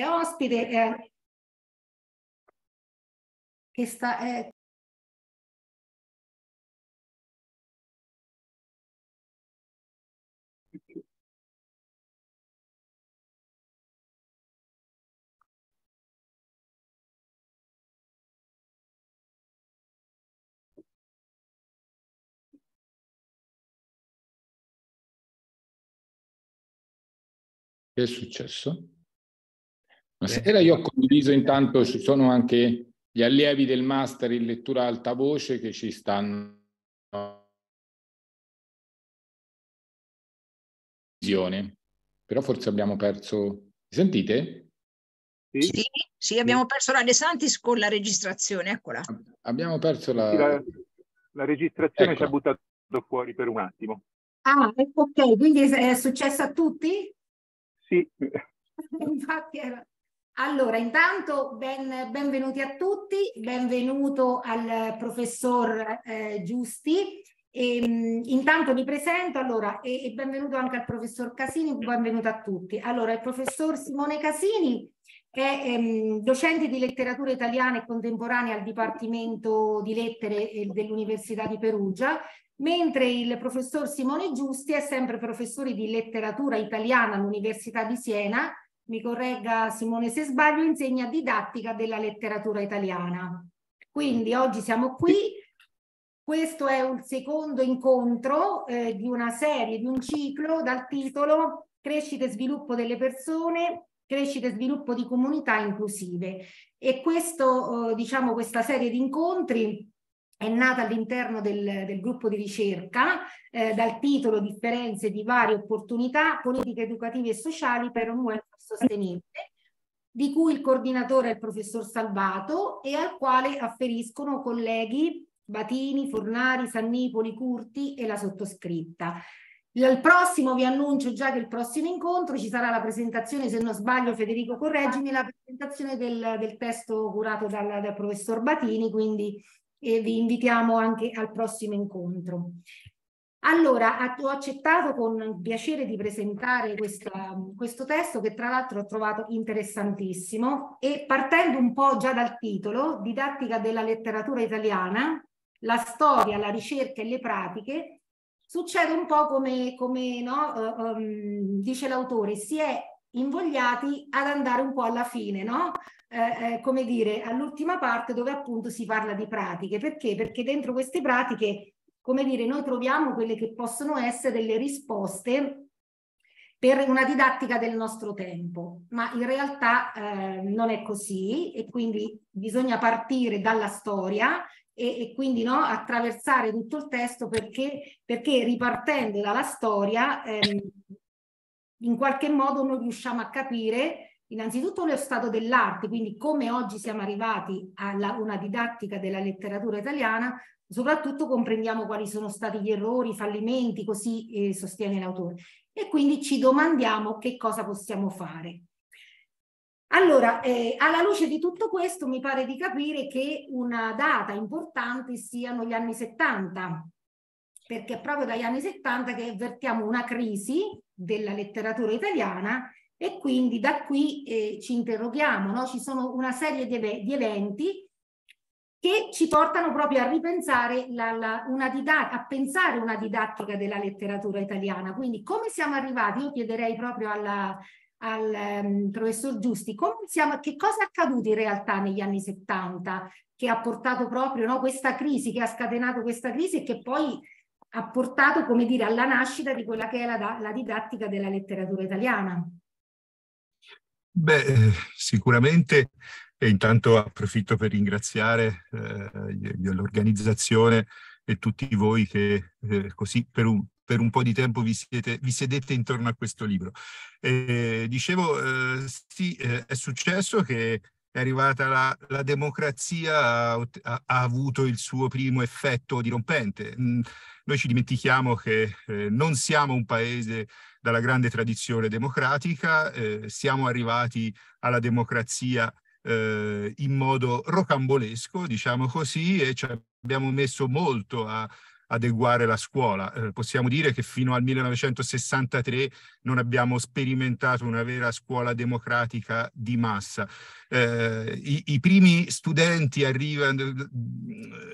è ospite eh, che sta, eh, è successo? Stasera eh, io ho eh. condiviso intanto, ci sono anche gli allievi del master in lettura alta voce che ci stanno visione. Però forse abbiamo perso. sentite? Sì. Sì, sì, abbiamo perso la De Santis con la registrazione, eccola. Abbiamo perso la... La, la registrazione ecco. ci ha buttato fuori per un attimo. Ah, ok, quindi è successo a tutti? Sì. Infatti era... Allora, intanto ben, benvenuti a tutti, benvenuto al professor eh, Giusti. E, ehm, mh, intanto mi presento allora, e, e, benvenuto anche al professor Casini, benvenuto a tutti. Allora, il professor Simone Casini è ehm, docente di letteratura italiana e contemporanea al Dipartimento di Lettere dell'Università di Perugia, mentre il professor Simone Giusti è sempre professore di letteratura italiana all'Università di Siena mi corregga Simone se sbaglio, insegna didattica della letteratura italiana. Quindi oggi siamo qui, questo è un secondo incontro eh, di una serie, di un ciclo dal titolo Crescita e sviluppo delle persone, crescita e sviluppo di comunità inclusive. E questo, eh, diciamo, questa serie di incontri è nata all'interno del, del, gruppo di ricerca eh, dal titolo Differenze di varie opportunità, politiche educative e sociali per un welfare sostenibile, di cui il coordinatore è il professor Salvato e al quale afferiscono colleghi Batini, Fornari, Sannipoli, Curti e la sottoscritta. Al prossimo vi annuncio già che il prossimo incontro ci sarà la presentazione, se non sbaglio Federico correggimi, la presentazione del, del testo curato dal, dal professor Batini, quindi e vi invitiamo anche al prossimo incontro. Allora, ho accettato con piacere di presentare questa, questo testo che tra l'altro ho trovato interessantissimo e partendo un po' già dal titolo, Didattica della letteratura italiana, la storia, la ricerca e le pratiche, succede un po' come, come no, um, dice l'autore, si è invogliati ad andare un po' alla fine, no? Eh, eh, come dire, all'ultima parte dove appunto si parla di pratiche. Perché? Perché dentro queste pratiche, come dire, noi troviamo quelle che possono essere le risposte per una didattica del nostro tempo, ma in realtà eh, non è così e quindi bisogna partire dalla storia e, e quindi no, attraversare tutto il testo perché, perché ripartendo dalla storia eh, in qualche modo noi riusciamo a capire innanzitutto lo stato dell'arte, quindi come oggi siamo arrivati a una didattica della letteratura italiana, soprattutto comprendiamo quali sono stati gli errori, i fallimenti, così eh, sostiene l'autore. E quindi ci domandiamo che cosa possiamo fare. Allora, eh, alla luce di tutto questo mi pare di capire che una data importante siano gli anni 70, perché è proprio dagli anni 70 che avvertiamo una crisi della letteratura italiana e quindi da qui eh, ci interroghiamo, no? ci sono una serie di, di, eventi che ci portano proprio a ripensare la, la, una a pensare una didattica della letteratura italiana. Quindi come siamo arrivati? Io chiederei proprio alla, al um, professor Giusti, siamo, che cosa è accaduto in realtà negli anni 70 che ha portato proprio no, questa crisi, che ha scatenato questa crisi e che poi ha portato, come dire, alla nascita di quella che è la, la didattica della letteratura italiana. Beh, eh, sicuramente, e intanto approfitto per ringraziare eh, l'organizzazione e tutti voi che eh, così per un, per un po' di tempo vi, siete, vi sedete intorno a questo libro. Eh, dicevo, eh, sì, eh, è successo che è arrivata la, la democrazia, ha, ha, avuto il suo primo effetto dirompente. Noi ci dimentichiamo che eh, non siamo un paese dalla grande tradizione democratica, eh, siamo arrivati alla democrazia eh, in modo rocambolesco, diciamo così, e ci abbiamo messo molto a adeguare la scuola. Eh, possiamo dire che fino al 1963 non abbiamo sperimentato una vera scuola democratica di massa. Eh, i, i, primi studenti arrivano,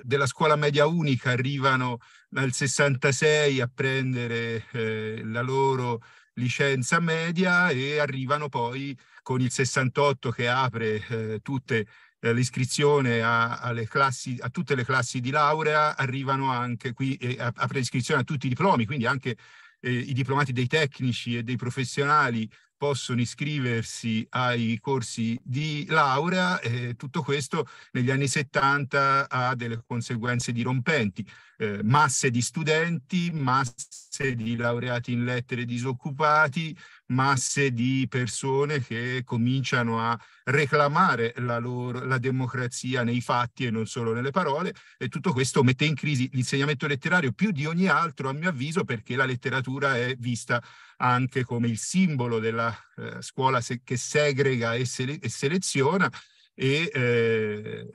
della scuola media unica arrivano nel 66 a prendere eh, la loro licenza media e arrivano poi con il 68 che apre eh, tutte eh, l'iscrizione a, alle classi, a tutte le classi di laurea arrivano anche qui eh, a, a prescrizione a tutti i diplomi, quindi anche eh, i diplomati dei tecnici e dei professionali possono iscriversi ai corsi di laurea eh, tutto questo negli anni 70 ha delle conseguenze dirompenti. Eh, masse di studenti, masse di laureati in lettere disoccupati, masse di persone che cominciano a reclamare la, loro, la democrazia nei fatti e non solo nelle parole e tutto questo mette in crisi l'insegnamento letterario più di ogni altro a mio avviso perché la letteratura è vista anche come il simbolo della eh, scuola se- che segrega e, sele- e seleziona e eh,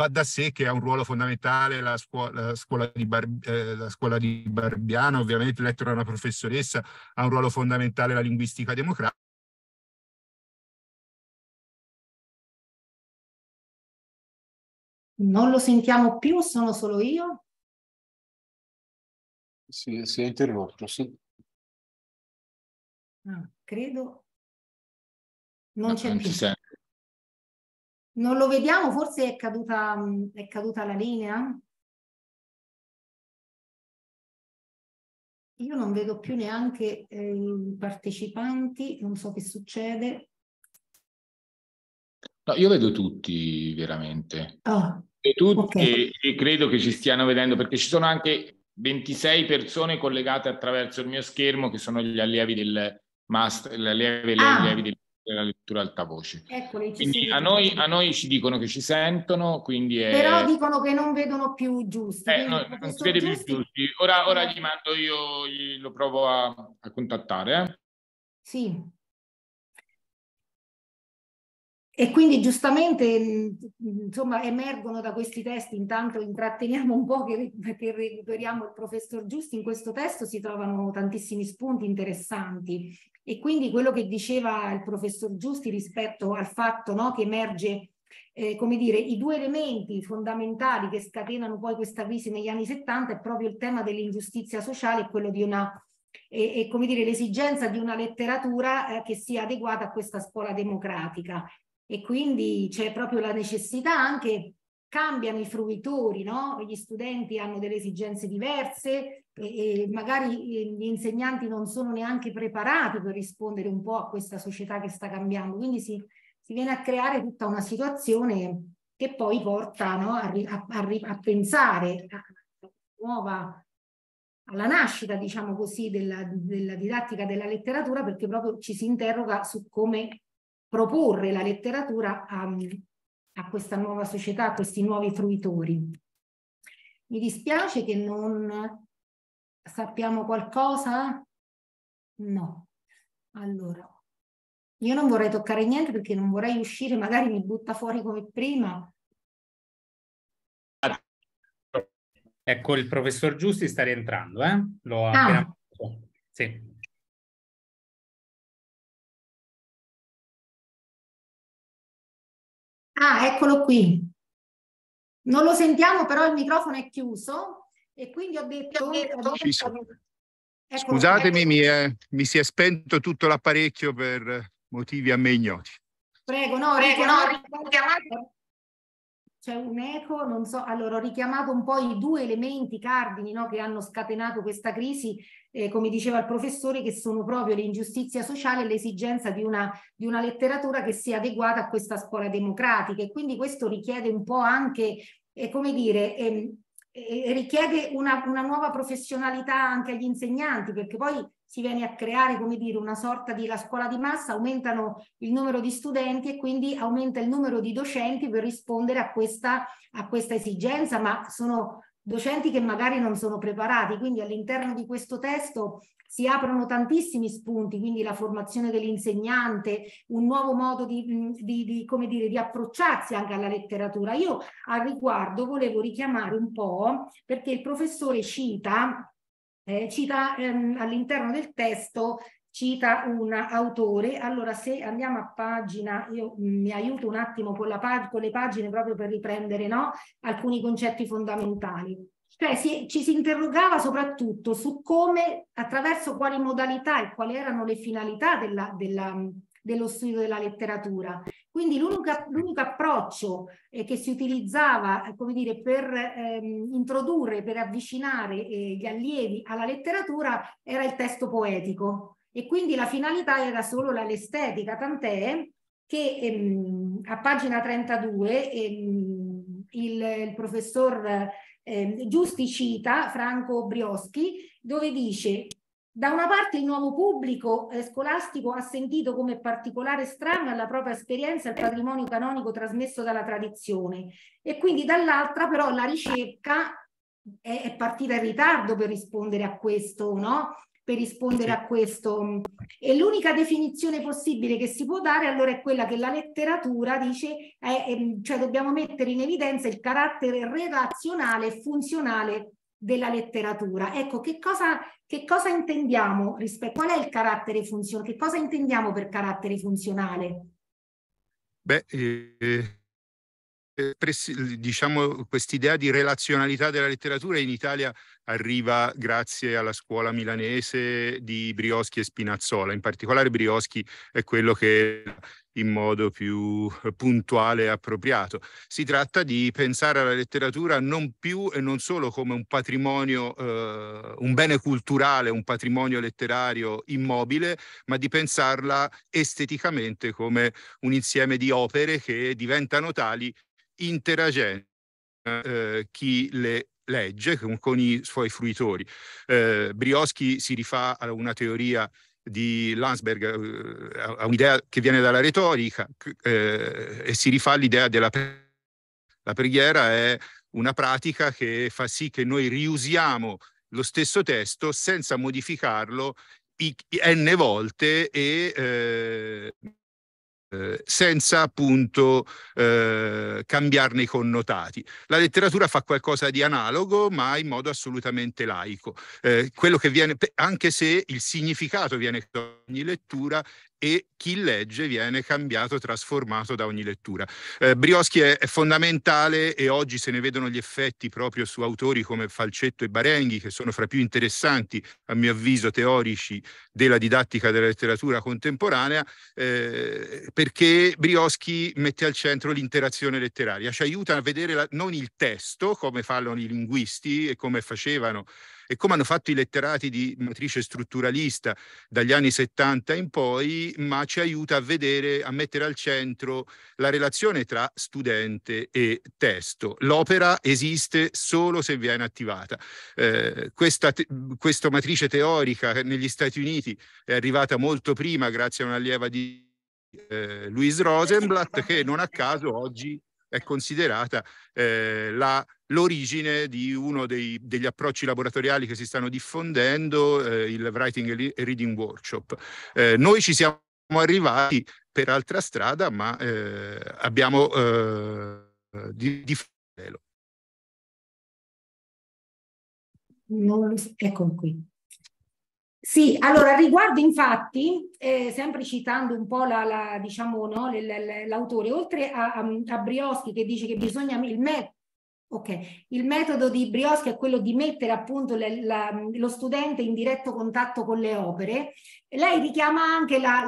Va da sé che ha un ruolo fondamentale la scuola, la scuola, di, Bar, eh, la scuola di, Barbiano, ovviamente lettera una professoressa, ha un ruolo fondamentale la linguistica democratica. Non lo sentiamo più, sono solo io? Sì, si è interrotto, sì. Ah, credo non c'è più. Sente. Non lo vediamo, forse è caduta, mm, è caduta la linea? Io non vedo più neanche eh, i partecipanti, non so che succede. No, io vedo tutti veramente. Oh, ah, vedo tutti okay. e credo che ci stiano vedendo perché ci sono anche 26 persone collegate attraverso il mio schermo che sono gli allievi del master, gli allievi, ah. gli allievi del la lettura altavoce. Eccoli, quindi a noi, a noi, ci dicono che ci sentono, quindi è... Però dicono che non vedono più giusti. Eh, no, non si vede più giusti. Ora, ora gli mando io, gli, lo provo a, a contattare. Eh. Sì. E quindi giustamente insomma, emergono da questi testi, intanto intratteniamo un po' che, che recuperiamo il professor Giusti, in questo testo si trovano tantissimi spunti interessanti e quindi quello che diceva il professor Giusti rispetto al fatto no, che emerge, eh, come dire, i due elementi fondamentali che scatenano poi questa crisi negli anni 70 è proprio il tema dell'ingiustizia sociale e quello di una e, e, come dire l'esigenza di una letteratura eh, che sia adeguata a questa scuola democratica e quindi c'è proprio la necessità anche cambiano i fruitori, no? gli studenti hanno delle esigenze diverse, e, magari gli insegnanti non sono neanche preparati per rispondere un po' a questa società che sta cambiando, quindi si, si viene a creare tutta una situazione che poi porta no, a, a, a, pensare alla, nuova, alla nascita, diciamo così, della, della didattica della letteratura, perché proprio ci si interroga su come proporre la letteratura a, a, questa nuova società, a questi nuovi fruitori. Mi dispiace che non Sappiamo qualcosa? No. Allora, io non vorrei toccare niente perché non vorrei uscire, magari mi butta fuori come prima. Ecco, il professor Giusti sta rientrando, eh? ha ah. appena... Sì. Ah, eccolo qui. Non lo sentiamo, però il microfono è chiuso. E quindi ho detto... Ho ecco, Scusatemi, Mi, è, mi, si è spento tutto l'apparecchio per motivi a me ignoti. Prego, no, Prego, richiamate... c'è un eco, non so, allora ho richiamato un po' i due elementi cardini no, che hanno scatenato questa crisi, eh, come diceva il professore, che sono proprio l'ingiustizia sociale e l'esigenza di una, di una letteratura che sia adeguata a questa scuola democratica e quindi questo richiede un po' anche, eh, come dire, eh, richiede una, una, nuova professionalità anche agli insegnanti, perché poi si viene a creare, come dire, una sorta di la scuola di massa, aumentano il numero di studenti e quindi aumenta il numero di docenti per rispondere a questa, a questa esigenza, ma sono docenti che magari non sono preparati, quindi all'interno di questo testo si aprono tantissimi spunti, quindi la formazione dell'insegnante, un nuovo modo di, mm, di, di, come dire, di approcciarsi anche alla letteratura. Io al riguardo volevo richiamare un po' perché il professore cita eh, cita ehm, all'interno del testo cita un autore. Allora, se andiamo a pagina, io mm, mi aiuto un attimo con, la, con le pagine proprio per riprendere no? alcuni concetti fondamentali. Cioè, si, ci si interrogava soprattutto su come, attraverso quali modalità e quali erano le finalità della, della, dello studio della letteratura. Quindi l'unico approccio eh, che si utilizzava eh, come dire, per ehm, introdurre, per avvicinare eh, gli allievi alla letteratura era il testo poetico e quindi la finalità era solo l'estetica, tant'è che ehm, a pagina 32 ehm, il, il, professor ehm, Giusti cita Franco Brioschi dove dice da una parte il nuovo pubblico eh, scolastico ha sentito come particolare strano alla propria esperienza il patrimonio canonico trasmesso dalla tradizione e quindi dall'altra però la ricerca è, è partita in ritardo per rispondere a questo, no? per rispondere a questo. E l'unica definizione possibile che si può dare allora è quella che la letteratura dice, è, ehm, cioè dobbiamo mettere in evidenza il carattere relazionale e funzionale della letteratura. Ecco, che cosa, che cosa intendiamo rispetto, a qual è il carattere funzionale, che cosa intendiamo per carattere funzionale? Beh, eh, eh, diciamo, quest'idea di relazionalità della letteratura in Italia arriva grazie alla scuola milanese di Brioschi e Spinazzola. In particolare Brioschi è quello che in modo più puntuale e appropriato. Si tratta di pensare alla letteratura non più e non solo come un patrimonio, eh, un bene culturale, un patrimonio letterario immobile, ma di pensarla esteticamente come un insieme di opere che diventano tali interagendo eh, chi le legge con, con i suoi fruitori. Eh, Brioschi si rifà a una teoria di Landsberg, eh, a un'idea che viene dalla retorica eh, e si rifà all'idea della preghiera. La preghiera è una pratica che fa sì che noi riusiamo lo stesso testo senza modificarlo i, i n volte e eh, senza appunto eh, cambiarne i connotati. La letteratura fa qualcosa di analogo, ma in modo assolutamente laico. Eh, quello che viene, anche se il significato viene da ogni lettura e chi legge viene cambiato, trasformato da ogni lettura. Eh, Brioschi è, è, fondamentale e oggi se ne vedono gli effetti proprio su autori come Falcetto e Barenghi, che sono fra i più interessanti, a mio avviso, teorici della didattica della letteratura contemporanea, eh, perché Brioschi mette al centro l'interazione letteraria, ci aiuta a vedere la, non il testo, come fanno i linguisti e come facevano e come hanno fatto i letterati di matrice strutturalista dagli anni 70 in poi, ma ci aiuta a vedere, a mettere al centro la relazione tra studente e testo. L'opera esiste solo se viene attivata. Eh, questa, te- questa matrice teorica negli Stati Uniti è arrivata molto prima grazie a un'allieva di eh, Louise Rosenblatt che non a caso oggi è considerata eh, la, l'origine di uno dei, degli approcci laboratoriali che si stanno diffondendo, eh, il Writing e Reading Workshop. Eh, noi ci siamo arrivati per altra strada, ma eh, abbiamo eh, di, di non ecco qui. Sì, allora riguardo infatti, eh, sempre citando un po' la, la, diciamo, no, l'autore, oltre a, a, a, Brioschi che dice che bisogna il, me- okay, il metodo di Brioschi è quello di mettere appunto le, la, lo studente in diretto contatto con le opere, lei richiama anche la,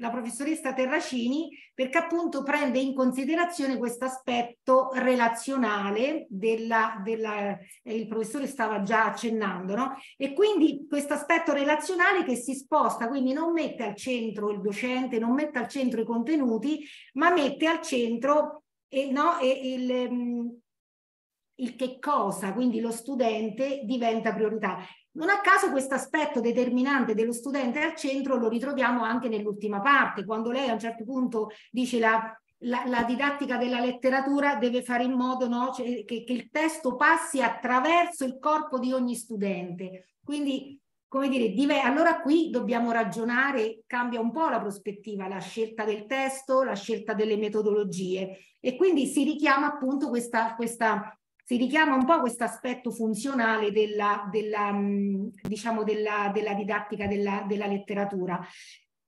la professoressa Terracini perché appunto prende in considerazione questo aspetto relazionale della, della eh, il professore stava già accennando, no? E quindi questo aspetto relazionale che si sposta, quindi non mette al centro il docente, non mette al centro i contenuti, ma mette al centro eh, no, eh, il, mm, il che cosa, quindi lo studente diventa priorità. Non a caso questo aspetto determinante dello studente al centro lo ritroviamo anche nell'ultima parte, quando lei a un certo punto dice la la, la, didattica della letteratura deve fare in modo no, cioè, che, che, il testo passi attraverso il corpo di ogni studente. Quindi, come dire, dive, allora qui dobbiamo ragionare, cambia un po' la prospettiva, la scelta del testo, la scelta delle metodologie e quindi si richiama appunto questa, questa si richiama un po' questo aspetto funzionale della, della, mm, diciamo della, della didattica della, della letteratura.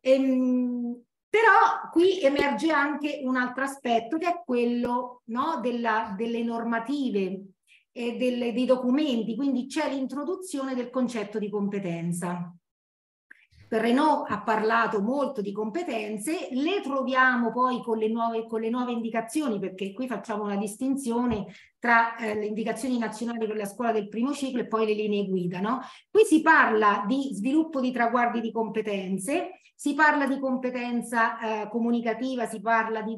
Ehm, però qui emerge anche un altro aspetto che è quello no, delle normative e delle, dei documenti, quindi c'è l'introduzione del concetto di competenza. Renault ha parlato molto di competenze, le troviamo poi con le nuove, con le nuove indicazioni, perché qui facciamo una distinzione tra eh, le indicazioni nazionali per la scuola del primo ciclo e poi le linee guida. No? Qui si parla di sviluppo di traguardi di competenze, si parla di competenza eh, comunicativa, si parla di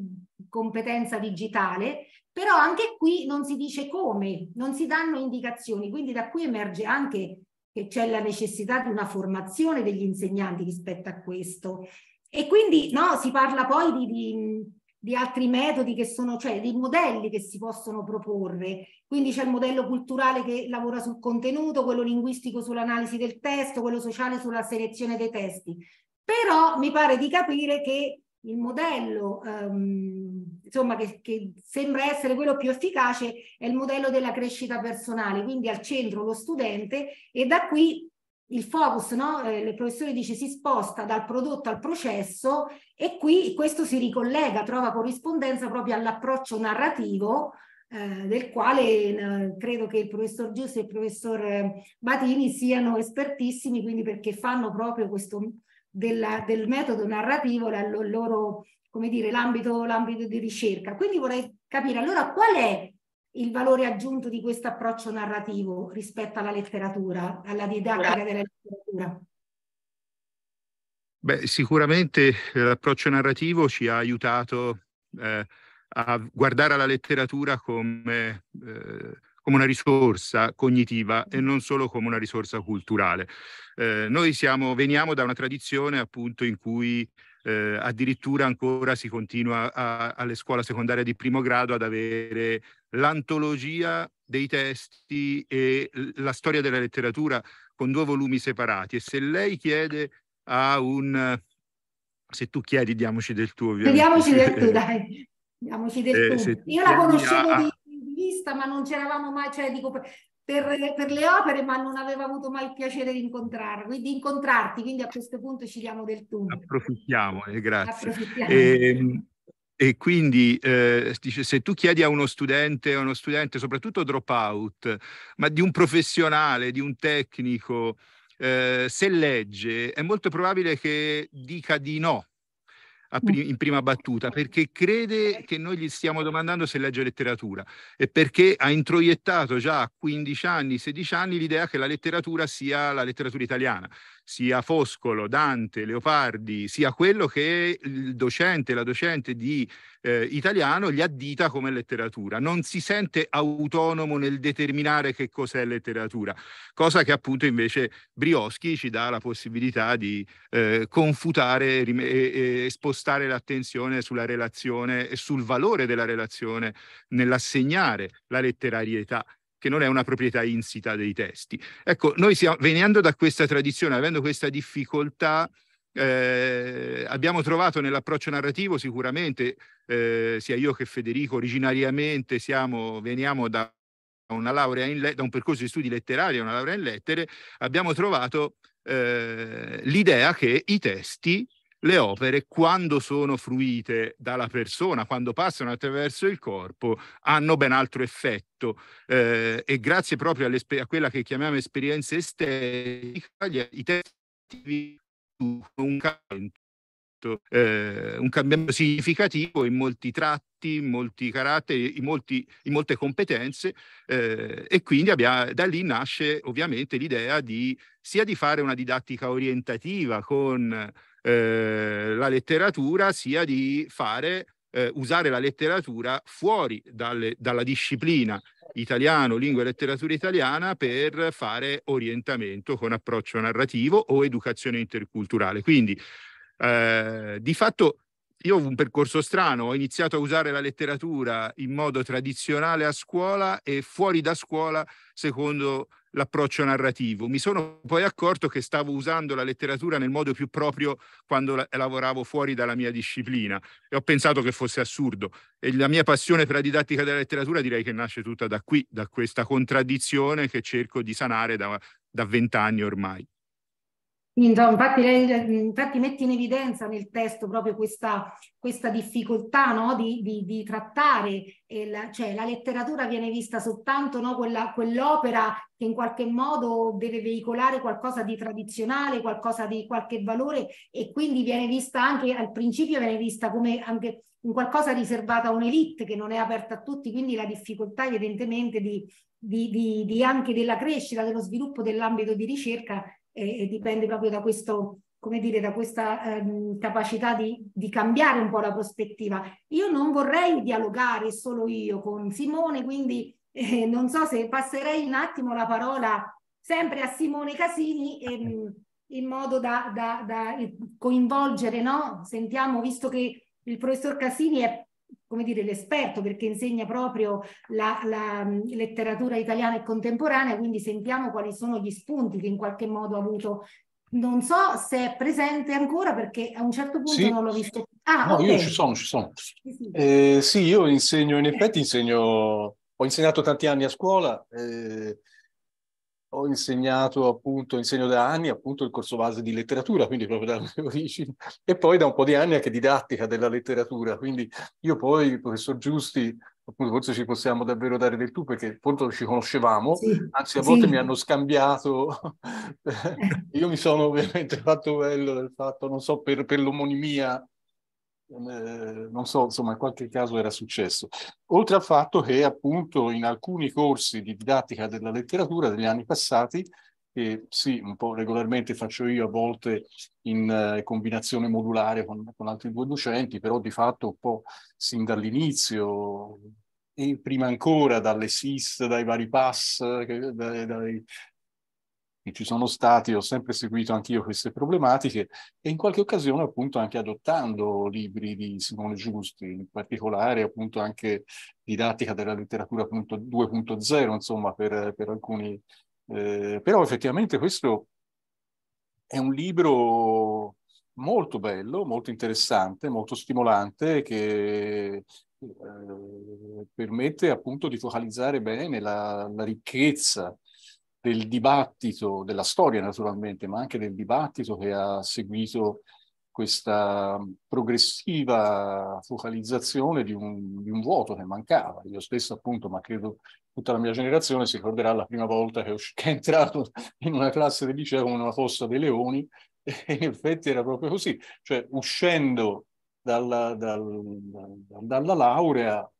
competenza digitale, però anche qui non si dice come, non si danno indicazioni, quindi da qui emerge anche che c'è la necessità di una formazione degli insegnanti rispetto a questo. E quindi no, si parla poi di, di, di altri metodi che sono, cioè di modelli che si possono proporre. Quindi c'è il modello culturale che lavora sul contenuto, quello linguistico sull'analisi del testo, quello sociale sulla selezione dei testi. Però mi pare di capire che il modello um, insomma, che, che, sembra essere quello più efficace è il modello della crescita personale, quindi al centro lo studente e da qui il focus, no? eh, il professore dice si sposta dal prodotto al processo e qui questo si ricollega, trova corrispondenza proprio all'approccio narrativo eh, del quale eh, credo che il professor Giusto e il professor eh, Batini siano espertissimi, quindi perché fanno proprio questo della, del metodo narrativo, la, loro, come dire, l'ambito, l'ambito di ricerca. Quindi vorrei capire allora qual è il valore aggiunto di questo approccio narrativo rispetto alla letteratura, alla didattica della letteratura? Beh, sicuramente l'approccio narrativo ci ha aiutato eh, a guardare alla letteratura come eh, come una risorsa cognitiva e mm. non solo come una risorsa culturale. Eh, noi siamo, veniamo da una tradizione appunto in cui eh, addirittura ancora si continua a, alle scuole secondarie di primo grado ad avere l'antologia dei testi e la storia della letteratura con due volumi separati e se lei chiede a un se tu chiedi diamoci del tuo ovviamente. diamoci del tuo dai diamoci del eh, tuo io la conoscevo a, di vista, ma non c'eravamo mai, cioè dico, per, per, le opere, ma non aveva avuto mai il piacere di incontrarlo, quindi incontrarti, quindi a questo punto ci diamo del tu. Approfittiamo, eh, grazie. Approfittiamo. E, ehm, e, quindi eh, se tu chiedi a uno studente, a uno studente soprattutto dropout, ma di un professionale, di un tecnico, eh, se legge, è molto probabile che dica di no prim- in prima battuta, perché crede che noi gli stiamo domandando se legge letteratura e perché ha introiettato già a 15 anni, 16 anni l'idea che la letteratura sia la letteratura italiana sia Foscolo, Dante, Leopardi, sia quello che il docente, la docente di eh, italiano gli addita come letteratura. Non si sente autonomo nel determinare che cos'è letteratura, cosa che appunto invece Brioschi ci dà la possibilità di eh, confutare e, e, spostare l'attenzione sulla relazione e sul valore della relazione nell'assegnare la letterarietà che non è una proprietà insita dei testi. Ecco, noi siamo, venendo da questa tradizione, avendo questa difficoltà, eh, abbiamo trovato nell'approccio narrativo sicuramente, eh, sia io che Federico, originariamente siamo, veniamo da una laurea in da un percorso di studi letterari una laurea in lettere, abbiamo trovato eh, l'idea che i testi le opere, quando sono fruite dalla persona, quando passano attraverso il corpo, hanno ben altro effetto. Eh, e grazie proprio a quella che chiamiamo esperienza estetica, gli, i testi un eh, un cambiamento significativo in molti tratti in molti caratteri, in, molti, in molte competenze eh, e quindi abbia, da lì nasce ovviamente l'idea di sia di fare una didattica orientativa con eh, la letteratura sia di fare, eh, usare la letteratura fuori dalle, dalla disciplina italiano, lingua e letteratura italiana per fare orientamento con approccio narrativo o educazione interculturale. Quindi eh, di fatto io ho un percorso strano, ho iniziato a usare la letteratura in modo tradizionale a scuola e fuori da scuola secondo l'approccio narrativo. Mi sono poi accorto che stavo usando la letteratura nel modo più proprio quando la- lavoravo fuori dalla mia disciplina e ho pensato che fosse assurdo. E la mia passione per la didattica della letteratura direi che nasce tutta da qui, da questa contraddizione che cerco di sanare da vent'anni ormai. Infatti, lei, infatti mette in evidenza nel testo proprio questa, questa difficoltà no? di, di, di, trattare, il, cioè la letteratura viene vista soltanto no? quell'opera che in qualche modo deve veicolare qualcosa di tradizionale, qualcosa di qualche valore e quindi viene vista anche, al principio viene vista come anche un qualcosa riservato a un'elite che non è aperta a tutti, quindi la difficoltà evidentemente di, di, di, di, anche della crescita, dello sviluppo dell'ambito di ricerca e, e dipende proprio da questo come dire, da questa ehm, capacità di, di, cambiare un po' la prospettiva. Io non vorrei dialogare solo io con Simone, quindi eh, non so se passerei un attimo la parola sempre a Simone Casini ehm, in modo da, da, da coinvolgere, no? Sentiamo, visto che il professor Casini è come dire, l'esperto perché insegna proprio la, la mm, letteratura italiana e contemporanea, quindi sentiamo quali sono gli spunti che in qualche modo ha avuto non so se è presente ancora perché a un certo punto sì. non l'ho visto. Ah, no, okay. io ci sono, ci sono. Sì, sì. Eh, sì, io insegno, in effetti insegno, ho insegnato tanti anni a scuola, eh, ho insegnato appunto, insegno da anni appunto il corso base di letteratura, quindi proprio dalle origini, e poi da un po' di anni anche didattica della letteratura, quindi io poi, professor Giusti, appunto forse ci possiamo davvero dare del tu perché appunto ci conoscevamo, sì, anzi a volte sì. mi hanno scambiato, eh. io mi sono veramente fatto bello del fatto, non so, per, per l'omonimia non so, insomma, in qualche caso era successo. Oltre al fatto che appunto in alcuni corsi di didattica della letteratura degli anni passati, che sì, un po' regolarmente faccio io, a volte in eh, combinazione modulare con, con altri due docenti, però di fatto un po' sin dall'inizio, e prima ancora dalle SIS, dai vari pass, dai, dai, che ci sono stati, ho sempre seguito anch'io queste problematiche e in qualche occasione appunto anche adottando libri di Simone Giusti, in particolare appunto anche didattica della letteratura 2.0, insomma per, per alcuni. Eh, però effettivamente questo è un libro molto bello, molto interessante, molto stimolante, che eh, permette appunto di focalizzare bene la, la ricchezza del dibattito, della storia naturalmente, ma anche del dibattito che ha seguito questa progressiva focalizzazione di un, di un, vuoto che mancava. Io stesso appunto, ma credo tutta la mia generazione, si ricorderà la prima volta che, è entrato in una classe del liceo con una fossa dei leoni e in effetti era proprio così, cioè uscendo dalla, dal, dalla laurea,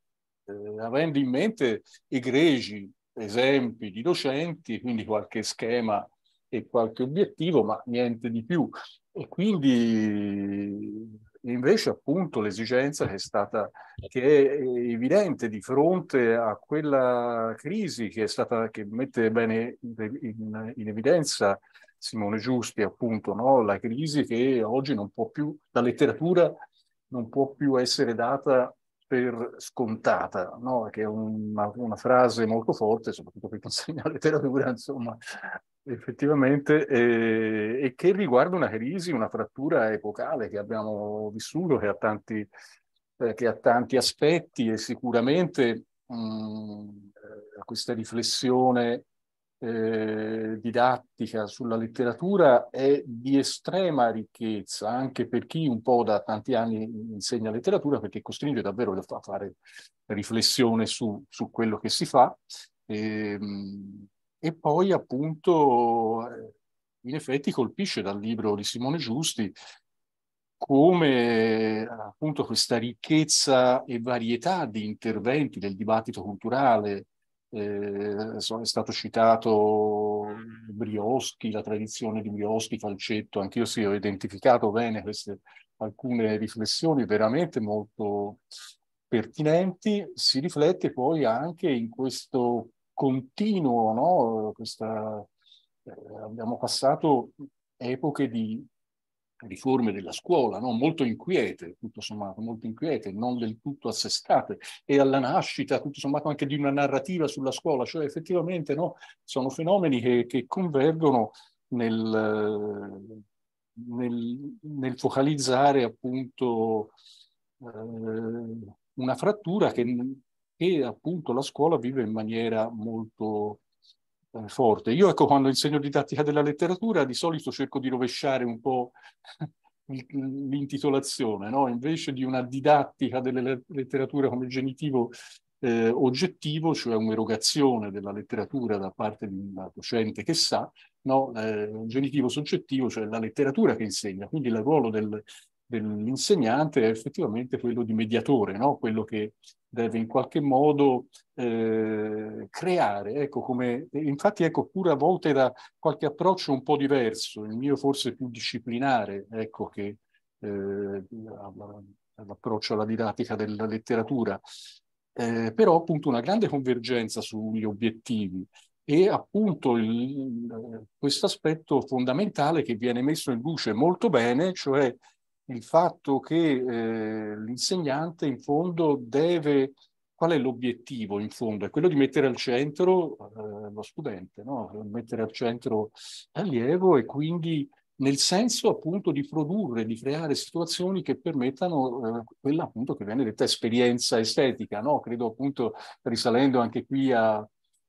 eh, avendo in mente egregi esempi di docenti, quindi qualche schema e qualche obiettivo, ma niente di più. E quindi invece appunto l'esigenza che è stata che è evidente di fronte a quella crisi che è stata che mette bene in, in evidenza Simone Giusti appunto no? la crisi che oggi non può più la letteratura non può più essere data per scontata, no? che è una, una, frase molto forte, soprattutto per insegnare letteratura, insomma, effettivamente, e, eh, e che riguarda una crisi, una frattura epocale che abbiamo vissuto, che ha tanti, eh, che ha tanti aspetti e sicuramente mh, mm, eh, questa riflessione eh, didattica sulla letteratura è di estrema ricchezza anche per chi un po' da tanti anni insegna letteratura perché costringe davvero a fare riflessione su, su quello che si fa e, ehm, e, poi appunto eh, in effetti colpisce dal libro di Simone Giusti come appunto questa ricchezza e varietà di interventi del dibattito culturale eh, è stato citato Brioschi, la tradizione di Brioschi, Falcetto, anch'io sì, ho identificato bene queste alcune riflessioni veramente molto pertinenti, si riflette poi anche in questo continuo, no? Questa, eh, abbiamo passato epoche di riforme della scuola, no? molto inquiete, tutto sommato, molto inquiete, non del tutto assestate, e alla nascita, tutto sommato, anche di una narrativa sulla scuola, cioè effettivamente no? sono fenomeni che, che convergono nel, nel, nel, focalizzare appunto eh, una frattura che, che appunto la scuola vive in maniera molto forte. Io ecco, quando insegno didattica della letteratura, di solito cerco di rovesciare un po' l'intitolazione, no? invece di una didattica della letteratura come genitivo eh, oggettivo, cioè un'erogazione della letteratura da parte di una docente che sa, no? eh, un genitivo soggettivo, cioè la letteratura che insegna, quindi il ruolo del, dell'insegnante è effettivamente quello di mediatore, no? quello che deve in qualche modo eh, creare, ecco come, infatti ecco pure a volte da qualche approccio un po' diverso, il mio forse più disciplinare, ecco che eh, l'approccio alla didattica della letteratura, eh, però appunto una grande convergenza sugli obiettivi e appunto questo aspetto fondamentale che viene messo in luce molto bene, cioè il fatto che eh, l'insegnante in fondo deve, qual è l'obiettivo in fondo? È quello di mettere al centro eh, lo studente, no? mettere al centro l'allievo e quindi nel senso appunto di produrre, di creare situazioni che permettano eh, quella appunto che viene detta esperienza estetica, no? credo appunto risalendo anche qui a,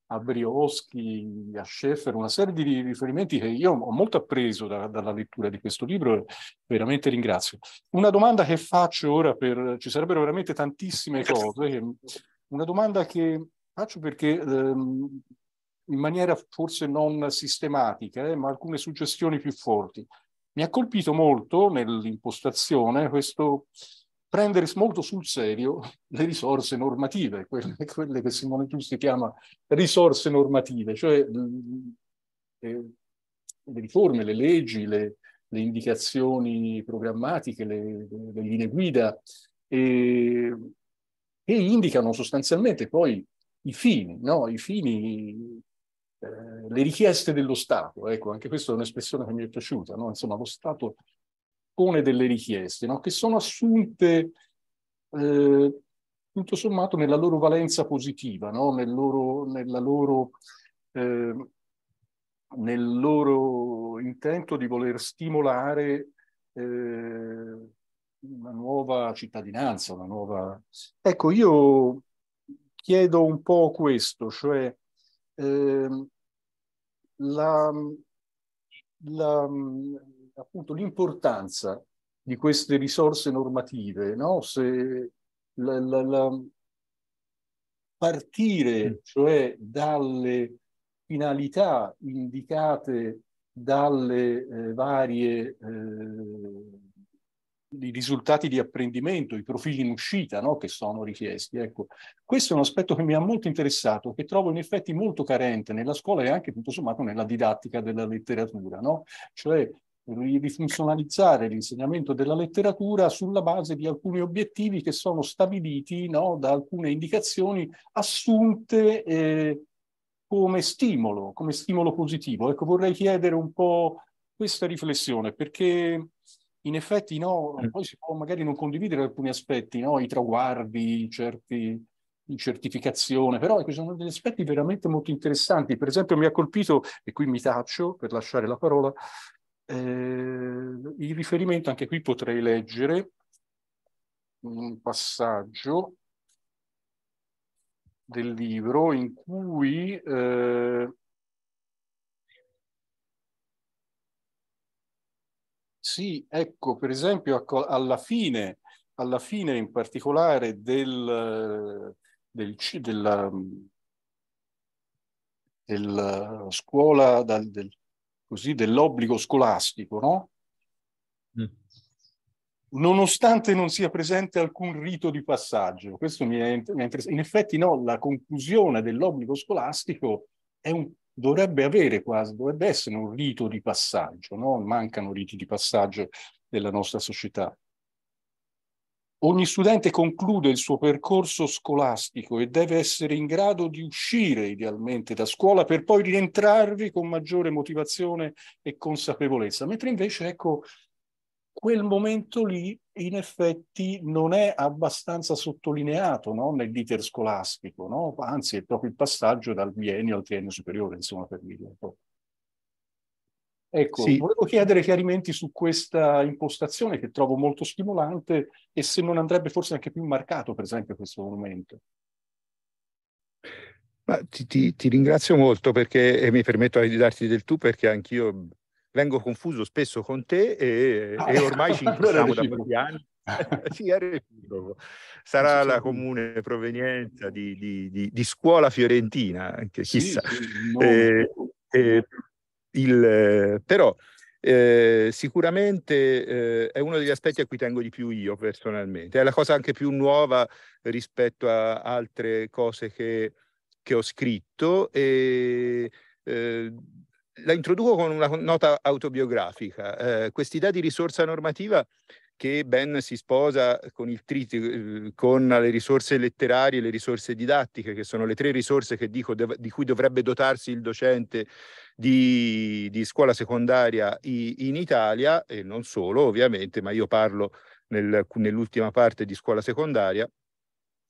a Brioschi, a Schaeffer, una serie di riferimenti che io ho molto appreso da, dalla lettura di questo libro e veramente ringrazio. Una domanda che faccio ora, per, ci sarebbero veramente tantissime cose, una domanda che faccio perché ehm, in maniera forse non sistematica, eh, ma alcune suggestioni più forti. Mi ha colpito molto nell'impostazione questo prendere molto sul serio le risorse normative, quelle, quelle che Simone Giusti chiama risorse normative, cioè le, le riforme, le leggi, le, le indicazioni programmatiche, le, le linee guida, e, che indicano sostanzialmente poi i fini, no? I fini eh, le richieste dello Stato, ecco, anche questa è un'espressione che mi è piaciuta, no? insomma, lo Stato pone delle richieste, no? che sono assunte eh, tutto sommato nella loro valenza positiva, no? Nel loro, nella loro, eh, nel loro intento di voler stimolare eh, una nuova cittadinanza, una nuova... Ecco, io chiedo un po' questo, cioè eh, la, la, appunto l'importanza di queste risorse normative, no? se la, la, la partire mm. cioè dalle finalità indicate dalle eh, varie eh, i risultati di apprendimento, i profili in uscita no? che sono richiesti. Ecco, questo è un aspetto che mi ha molto interessato, che trovo in effetti molto carente nella scuola e anche tutto sommato nella didattica della letteratura, no? cioè rifunzionalizzare l'insegnamento della letteratura sulla base di alcuni obiettivi che sono stabiliti no, da alcune indicazioni assunte eh, come stimolo, come stimolo positivo. Ecco, vorrei chiedere un po' questa riflessione, perché in effetti no, mm. poi si può magari non condividere alcuni aspetti, no, i traguardi, certi, certificazione, però ecco, ci sono degli aspetti veramente molto interessanti. Per esempio mi ha colpito, e qui mi taccio per lasciare la parola eh, il riferimento anche qui potrei leggere un passaggio del libro in cui eh, sì, ecco, per esempio ecco, alla fine, alla fine in particolare del, del, della, della scuola, del, così, dell'obbligo scolastico, no? Mm. Nonostante non sia presente alcun rito di passaggio, questo mi è, mi In effetti no, la conclusione dell'obbligo scolastico è un, dovrebbe avere quasi, dovrebbe essere un rito di passaggio, no? Mancano riti di passaggio della nostra società. Ogni studente conclude il suo percorso scolastico e deve essere in grado di uscire idealmente da scuola per poi rientrarvi con maggiore motivazione e consapevolezza, mentre invece ecco quel momento lì in effetti non è abbastanza sottolineato no? nell'iter scolastico, no? anzi è proprio il passaggio dal biennio al triennio superiore, insomma per dire un po'. Ecco, sì. volevo chiedere chiarimenti su questa impostazione che trovo molto stimolante e se non andrebbe forse anche più marcato, per esempio, questo momento. Ti, ti, ti, ringrazio molto perché e mi permetto di darti del tu perché anch'io vengo confuso spesso con te e, ah, e ormai ci incontriamo da pochi anni. sì, Sarà la comune provenienza di, di, di, di scuola fiorentina, anche chissà. Sì, sì, no. eh, eh, il, eh, però eh, sicuramente eh, è uno degli aspetti a cui tengo di più io personalmente, è la cosa anche più nuova rispetto a altre cose che, che ho scritto e eh, la introduco con una nota autobiografica. Eh, quest'idea di risorsa normativa che ben si sposa con il tritico, eh, con le risorse letterarie e le risorse didattiche, che sono le tre risorse che dico, di cui dovrebbe dotarsi il docente di, di scuola secondaria in Italia, e non solo ovviamente, ma io parlo nel, nell'ultima parte di scuola secondaria,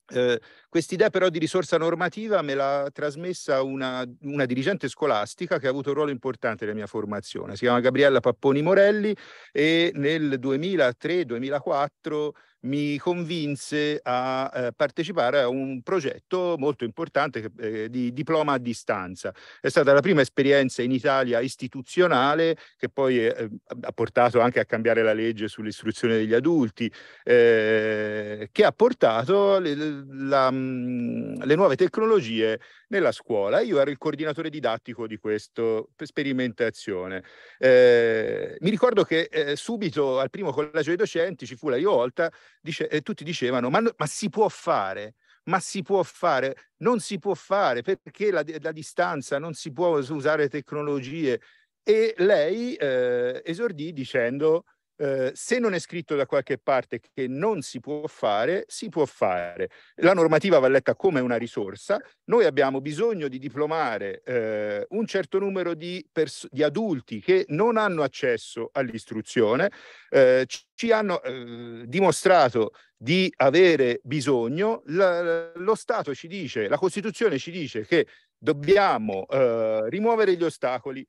eh, Quest'idea però di risorsa normativa me l'ha trasmessa una, una, dirigente scolastica che ha avuto un ruolo importante nella mia formazione, si chiama Gabriella Papponi Morelli e nel 2003-2004 mi convinse a eh, partecipare a un progetto molto importante eh, di diploma a distanza. È stata la prima esperienza in Italia istituzionale che poi eh, ha portato anche a cambiare la legge sull'istruzione degli adulti, eh, che ha portato le, la, mm, le nuove tecnologie nella scuola. Io ero il coordinatore didattico di questa sperimentazione. Eh, mi ricordo che eh, subito al primo collegio dei docenti ci fu la rivolta, dice, eh, tutti dicevano ma, ma si può fare, ma si può fare, non si può fare perché la, la distanza, non si può usare tecnologie. E lei eh, esordì dicendo Ehm, se non è scritto da qualche parte che non si può fare, si può fare. La normativa va letta come una risorsa. Noi abbiamo bisogno di diplomare eh, un certo numero di, pers- di, adulti che non hanno accesso all'istruzione, eh, ci hanno ehm, dimostrato di avere bisogno. La, lo Stato ci dice, la Costituzione ci dice che dobbiamo ehm, rimuovere gli ostacoli,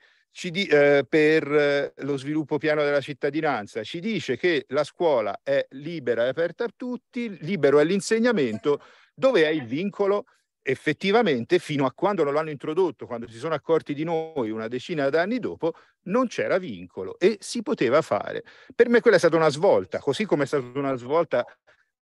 di, eh, per eh, lo sviluppo piano della cittadinanza, ci dice che la scuola è libera e aperta a tutti, libero è l'insegnamento, dove è il vincolo? Effettivamente, fino a quando non l'hanno introdotto, quando si sono accorti di noi una decina d'anni dopo, non c'era vincolo e si poteva fare. Per me quella è stata una svolta, così come è stata una svolta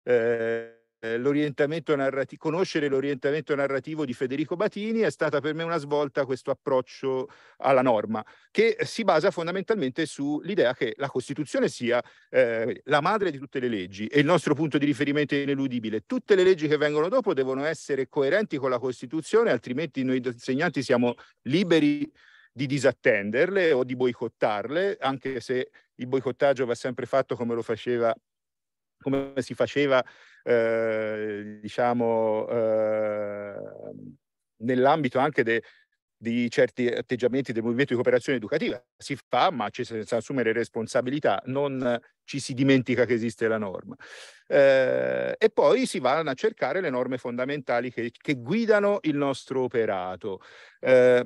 eh, eh, l'orientamento narrativo, conoscere l'orientamento narrativo di Federico Batini è stata per me una svolta questo approccio alla norma, che si basa fondamentalmente sull'idea che la Costituzione sia eh, la madre di tutte le leggi e il nostro punto di riferimento è ineludibile. Tutte le leggi che vengono dopo devono essere coerenti con la Costituzione, altrimenti noi insegnanti siamo liberi di disattenderle o di boicottarle, anche se il boicottaggio va sempre fatto come lo faceva come si faceva eh, diciamo, eh, nell'ambito anche de, di certi atteggiamenti del movimento di cooperazione educativa. Si fa, ma ci senza assumere responsabilità, non ci si dimentica che esiste la norma. Eh, e poi si vanno a cercare le norme fondamentali che, che guidano il nostro operato. Eh,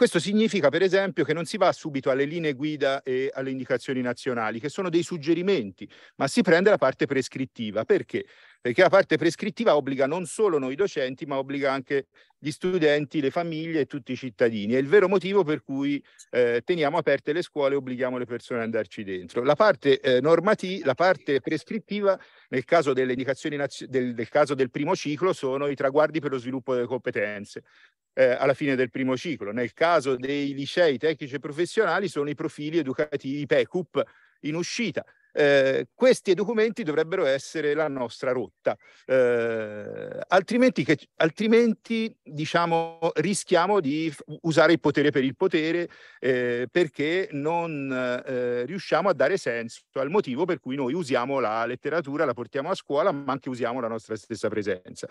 questo significa, per esempio, che non si va subito alle linee guida e alle indicazioni nazionali, che sono dei suggerimenti, ma si prende la parte prescrittiva. Perché? perché la parte prescrittiva obbliga non solo noi docenti, ma obbliga anche gli studenti, le famiglie e tutti i cittadini. È il vero motivo per cui eh, teniamo aperte le scuole e obblighiamo le persone ad andarci dentro. La parte eh, normativa, la parte prescrittiva, nel caso delle indicazioni naz- del, del caso del primo ciclo, sono i traguardi per lo sviluppo delle competenze. Eh, alla fine del primo ciclo. Nel caso dei licei tecnici e professionali sono i profili educativi PECUP in uscita eh, questi documenti dovrebbero essere la nostra rotta, eh, altrimenti, che, altrimenti diciamo, rischiamo di usare il potere per il potere eh, perché non eh, riusciamo a dare senso al motivo per cui noi usiamo la letteratura, la portiamo a scuola, ma anche usiamo la nostra stessa presenza.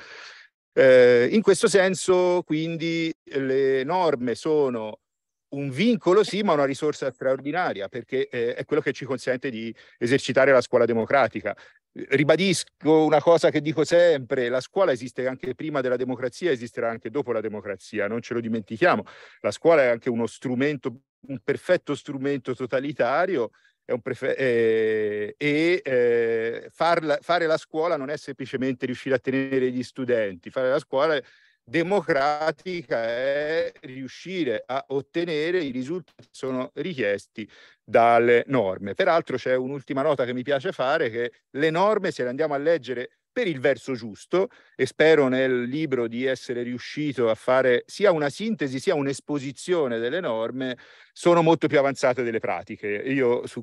Eh, in questo senso, quindi, le norme sono un vincolo sì, ma una risorsa straordinaria, perché eh, è quello che ci consente di esercitare la scuola democratica. Ribadisco una cosa che dico sempre, la scuola esiste anche prima della democrazia, esisterà anche dopo la democrazia, non ce lo dimentichiamo. La scuola è anche uno strumento, un perfetto strumento totalitario Prefe- eh, e eh, farla, fare la scuola non è semplicemente riuscire a tenere gli studenti, fare la scuola È, democratica è riuscire a ottenere i risultati che sono richiesti dalle norme. Peraltro c'è un'ultima nota che mi piace fare, che le norme, se le andiamo a leggere per il verso giusto e spero nel libro di essere riuscito a fare sia una sintesi sia un'esposizione delle norme, sono molto più avanzate delle pratiche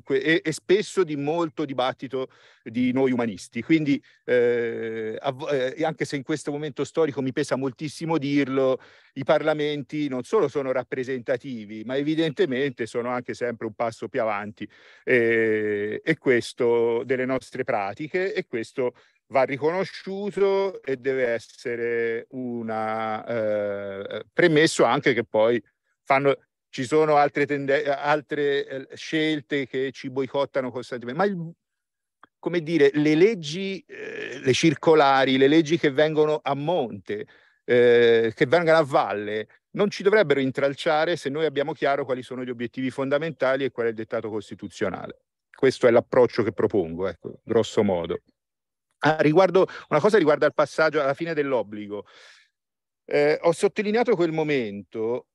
que- e-, e, spesso di molto dibattito di noi umanisti. Quindi eh, av- eh, anche se in questo momento storico mi pesa moltissimo dirlo, i parlamenti non solo sono rappresentativi, ma evidentemente sono anche sempre un passo più avanti eh, e questo delle nostre pratiche e questo va riconosciuto e deve essere una, eh, eh, premesso anche che poi fanno, ci sono altre, tende- altre eh, scelte che ci boicottano costantemente, ma il, come dire, le leggi, eh, le circolari, le leggi che vengono a monte, eh, che vengono a valle, non ci dovrebbero intralciare se noi abbiamo chiaro quali sono gli obiettivi fondamentali e qual è il dettato costituzionale. Questo è l'approccio che propongo, ecco, grosso modo. Ah, riguardo, una cosa riguarda il passaggio alla fine dell'obbligo. Eh, ho sottolineato quel momento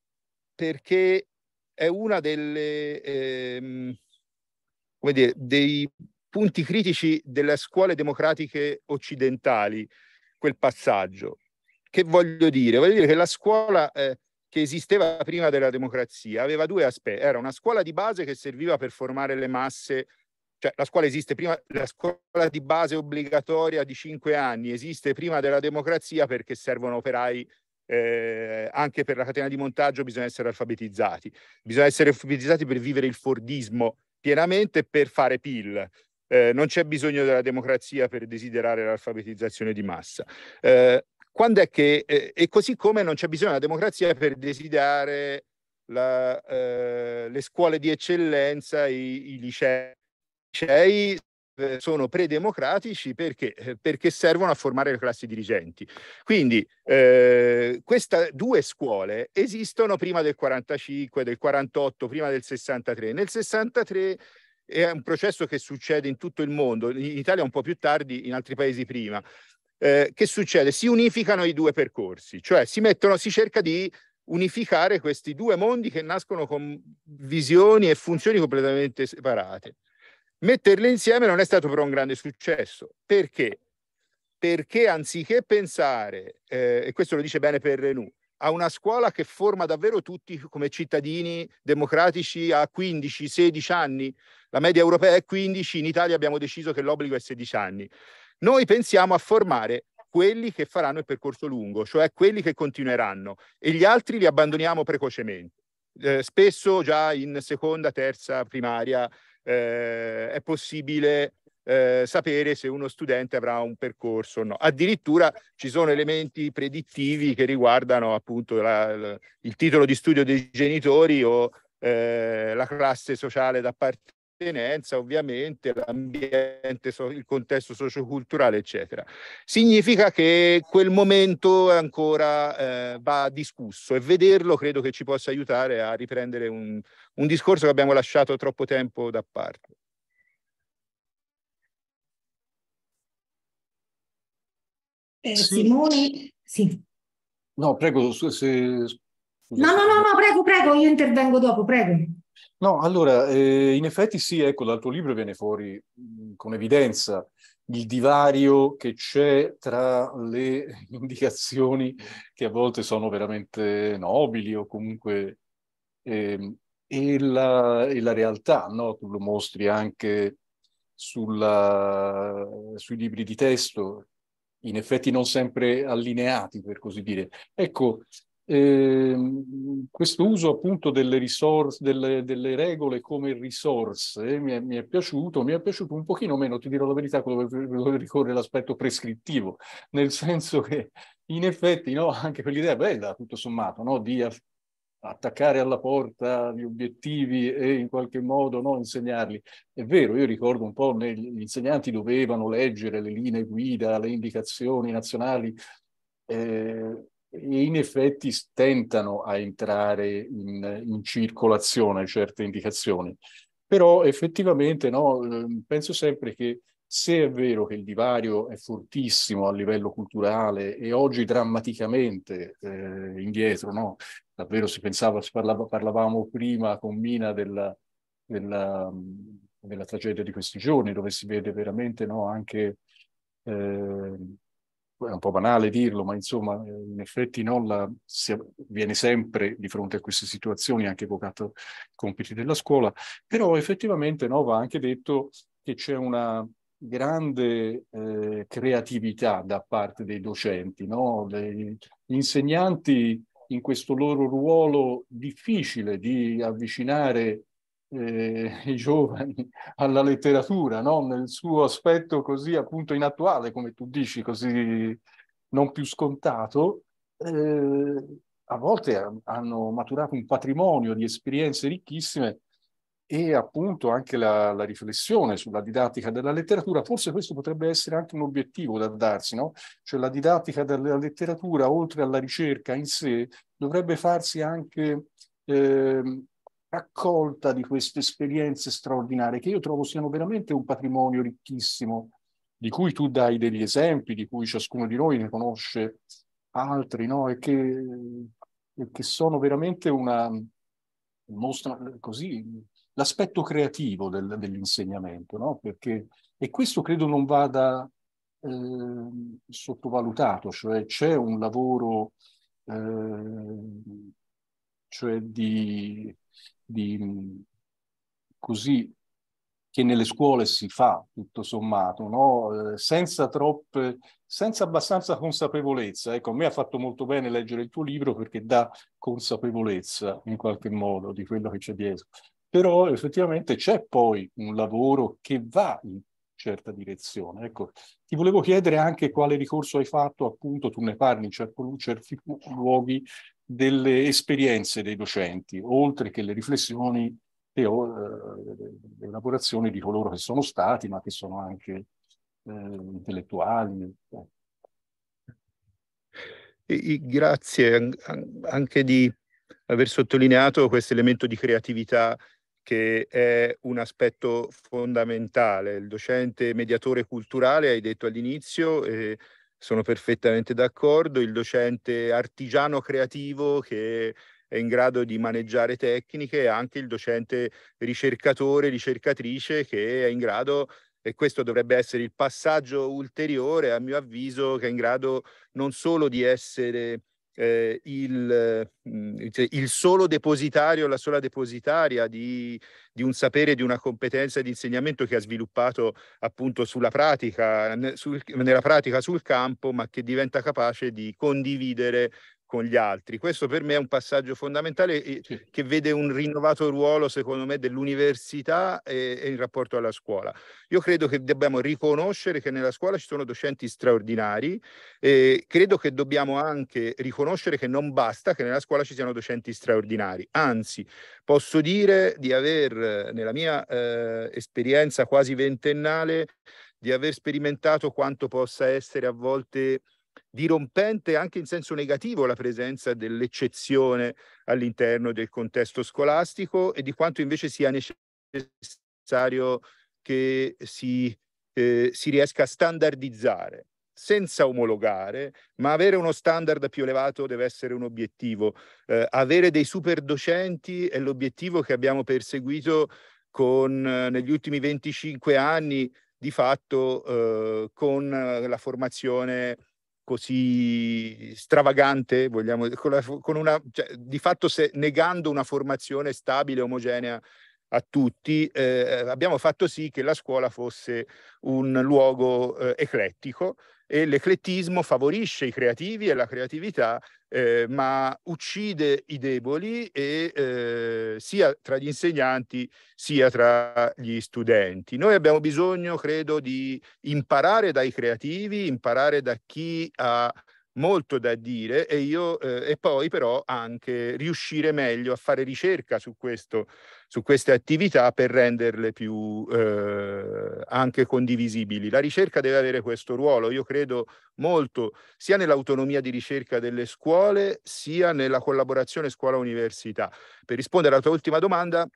perché è uno ehm, dei punti critici delle scuole democratiche occidentali, quel passaggio. Che voglio dire? Voglio dire che la scuola eh, che esisteva prima della democrazia aveva due aspetti. Era una scuola di base che serviva per formare le masse cioè, la scuola esiste prima, la scuola di base obbligatoria di cinque anni esiste prima della democrazia perché servono operai eh, anche per la catena di montaggio bisogna essere alfabetizzati. Bisogna essere alfabetizzati per vivere il Fordismo pienamente e per fare PIL. Eh, non c'è bisogno della democrazia per desiderare l'alfabetizzazione di massa. Eh, quando è che, eh, e così come non c'è bisogno della democrazia per desiderare la, eh, le scuole di eccellenza, i, i licei licei sono predemocratici perché? Eh, perché servono a formare le classi dirigenti. Quindi eh, queste due scuole esistono prima del 45, del 48, prima del 63. Nel 63 è un processo che succede in tutto il mondo, in Italia un po' più tardi, in altri paesi prima. Eh, che succede? Si unificano i due percorsi, cioè si, mettono, si cerca di unificare questi due mondi che nascono con visioni e funzioni completamente separate. Metterle insieme non è stato però un grande successo. Perché? Perché anziché pensare, eh, e questo lo dice bene per Renu, a una scuola che forma davvero tutti come cittadini democratici a 15-16 anni, la media europea è 15, in Italia abbiamo deciso che l'obbligo è 16 anni. Noi pensiamo a formare quelli che faranno il percorso lungo, cioè quelli che continueranno e gli altri li abbandoniamo precocemente, eh, spesso già in seconda, terza, primaria, eh, è possibile eh, sapere se uno studente avrà un percorso o no. Addirittura ci sono elementi predittivi che riguardano appunto la, la, il titolo di studio dei genitori o eh, la classe sociale da appartenenza, ovviamente, l'ambiente, il contesto socioculturale, eccetera. Significa che quel momento ancora eh, va discusso e vederlo credo che ci possa aiutare a riprendere un, un discorso che abbiamo lasciato troppo tempo da parte. Eh, sì. Simoni, sì. No, prego, se... No, no, no, no, prego, prego, io intervengo dopo, prego. No, allora, eh, in effetti sì, ecco, dal tuo libro viene fuori mh, mm, con evidenza il divario che c'è tra le indicazioni che a volte sono veramente nobili o comunque eh, e, la, e, la, realtà, no? Tu lo mostri anche sulla, sui libri di testo, in effetti non sempre allineati, per così dire. Ecco, eh, questo uso appunto delle, risorse, delle, delle regole come risorse mi è, mi è, piaciuto, mi è piaciuto un pochino meno, ti dirò la verità, quello dove ricorre l'aspetto prescrittivo, nel senso che in effetti no, anche quell'idea bella tutto sommato no, di attaccare alla porta gli obiettivi e in qualche modo no, insegnarli. È vero, io ricordo un po', gli insegnanti dovevano leggere le linee guida, le indicazioni nazionali, eh, e in effetti stentano a entrare in, in circolazione certe indicazioni. Però effettivamente no, ehm, penso sempre che se è vero che il divario è fortissimo a livello culturale e oggi drammaticamente eh, indietro, no? davvero si pensava, si parlava, parlavamo prima con Mina della, della, della, tragedia di questi giorni, dove si vede veramente no, anche eh, è un po' banale dirlo, ma insomma, in effetti Nolla si viene sempre di fronte a queste situazioni, anche evocato i compiti della scuola, però effettivamente no, va anche detto che c'è una grande eh, creatività da parte dei docenti, no? Le, gli insegnanti in questo loro ruolo difficile di avvicinare eh, i giovani alla letteratura, no? nel suo aspetto così appunto inattuale, come tu dici, così non più scontato, eh, a volte hanno maturato un patrimonio di esperienze ricchissime e appunto anche la, la, riflessione sulla didattica della letteratura, forse questo potrebbe essere anche un obiettivo da darsi, no? Cioè la didattica della letteratura, oltre alla ricerca in sé, dovrebbe farsi anche eh, raccolta di queste esperienze straordinarie che io trovo siano veramente un patrimonio ricchissimo, di cui tu dai degli esempi, di cui ciascuno di noi ne conosce altri, no? e, che, e che sono veramente una... mostrano così l'aspetto creativo del, dell'insegnamento, no? Perché, e questo credo non vada eh, sottovalutato, cioè c'è un lavoro eh, cioè di di, così che nelle scuole si fa, tutto sommato, no? Eh, senza, troppe, senza abbastanza consapevolezza. Ecco, a me ha fatto molto bene leggere il tuo libro perché dà consapevolezza in qualche modo di quello che c'è dietro. Però effettivamente c'è poi un lavoro che va in certa direzione. Ecco, ti volevo chiedere anche quale ricorso hai fatto, appunto tu ne parli in certo certi luoghi, delle esperienze dei docenti, oltre che le riflessioni e eh, le elaborazioni di coloro che sono stati, ma che sono anche eh, intellettuali. Grazie anche di aver sottolineato questo elemento di creatività che è un aspetto fondamentale. Il docente mediatore culturale, hai detto all'inizio, eh, sono perfettamente d'accordo, il docente artigiano creativo che è in grado di maneggiare tecniche e anche il docente ricercatore, ricercatrice che è in grado e questo dovrebbe essere il passaggio ulteriore, a mio avviso, che è in grado non solo di essere eh, il, mm, cioè, il, solo depositario, la sola depositaria di, di, un sapere, di una competenza di insegnamento che ha sviluppato appunto sulla pratica, sul, nella pratica sul campo, ma che diventa capace di condividere con gli altri. Questo per me è un passaggio fondamentale sì. che vede un rinnovato ruolo, secondo me, dell'università e, e, in rapporto alla scuola. Io credo che dobbiamo riconoscere che nella scuola ci sono docenti straordinari, e credo che dobbiamo anche riconoscere che non basta che nella scuola ci siano docenti straordinari, anzi posso dire di aver, nella mia eh, esperienza quasi ventennale, di aver sperimentato quanto possa essere a volte dirompente anche in senso negativo la presenza dell'eccezione all'interno del contesto scolastico e di quanto invece sia necessario che si, eh, si riesca a standardizzare senza omologare, ma avere uno standard più elevato deve essere un obiettivo. Eh, avere dei super docenti è l'obiettivo che abbiamo perseguito con, eh, negli ultimi 25 anni, di fatto, eh, con la formazione così stravagante, vogliamo con, con una, cioè, di fatto se, negando una formazione stabile, omogenea a tutti, eh, abbiamo fatto sì che la scuola fosse un luogo eh, eclettico e l'eclettismo favorisce i creativi e la creatività eh, ma uccide i deboli e, eh, sia tra gli insegnanti sia tra gli studenti. Noi abbiamo bisogno, credo, di imparare dai creativi, imparare da chi ha molto da dire e, io, eh, e poi però anche riuscire meglio a fare ricerca su questo su queste attività per renderle più eh, anche condivisibili. La ricerca deve avere questo ruolo, io credo molto, sia nell'autonomia di ricerca delle scuole, sia nella collaborazione scuola-università. Per rispondere alla tua ultima domanda,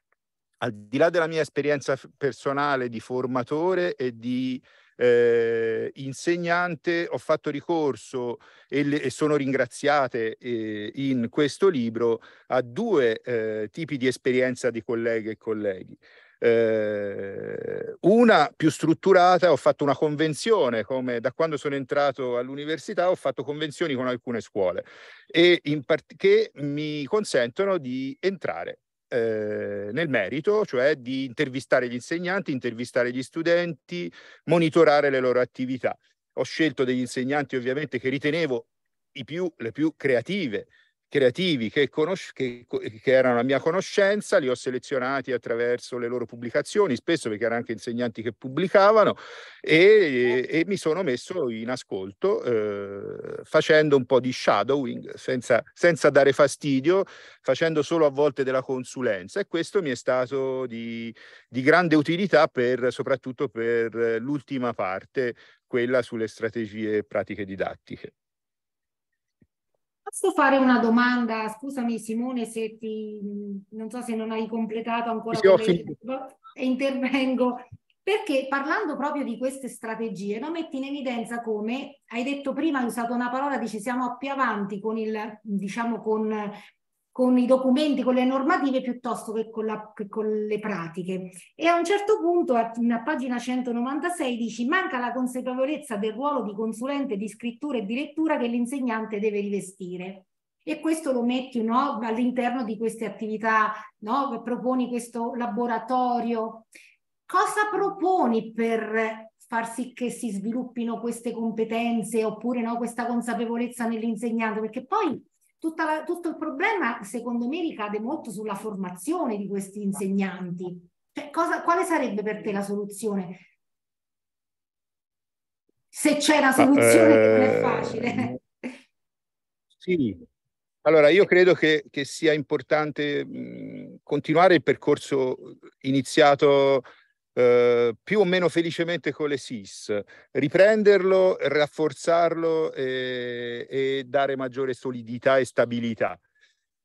al di là della mia esperienza personale di formatore e di eh, insegnante, ho fatto ricorso e, le, e sono ringraziate eh, in questo libro a due eh, tipi di esperienza di colleghe e colleghi. Eh, una più strutturata, ho fatto una convenzione, come da quando sono entrato all'università ho fatto convenzioni con alcune scuole e part- che mi consentono di entrare eh, nel merito, cioè di intervistare gli insegnanti, intervistare gli studenti, monitorare le loro attività. Ho scelto degli insegnanti ovviamente che ritenevo più, le più creative, creativi che, conos- che, che, erano a mia conoscenza, li ho selezionati attraverso le loro pubblicazioni, spesso perché erano anche insegnanti che pubblicavano, e, e mi sono messo in ascolto eh, facendo un po' di shadowing, senza, senza, dare fastidio, facendo solo a volte della consulenza e questo mi è stato di, di grande utilità per, soprattutto per l'ultima parte, quella sulle strategie pratiche didattiche. Posso fare una domanda? Scusami Simone se ti, non so se non hai completato ancora e intervengo. Perché parlando proprio di queste strategie, no, metti in evidenza come hai detto prima, hai usato una parola, dici siamo più avanti con, il, diciamo, con con i documenti, con le normative piuttosto che con, la, che con, le pratiche. E a un certo punto, a pagina 196, dici manca la consapevolezza del ruolo di consulente di scrittura e di lettura che l'insegnante deve rivestire. E questo lo metti no, all'interno di queste attività, no, proponi questo laboratorio. Cosa proponi per far sì che si sviluppino queste competenze oppure no, questa consapevolezza nell'insegnante? Perché poi la, tutto il problema, secondo me, ricade molto sulla formazione di questi insegnanti. Cioè, cosa, quale sarebbe per te la soluzione? Se c'è una soluzione Ma, eh, che non è eh, facile. Sì. Allora, io credo che, che sia importante mh, continuare il percorso iniziato eh, più o meno felicemente con le SIS, riprenderlo, rafforzarlo e, eh, e dare maggiore solidità e stabilità.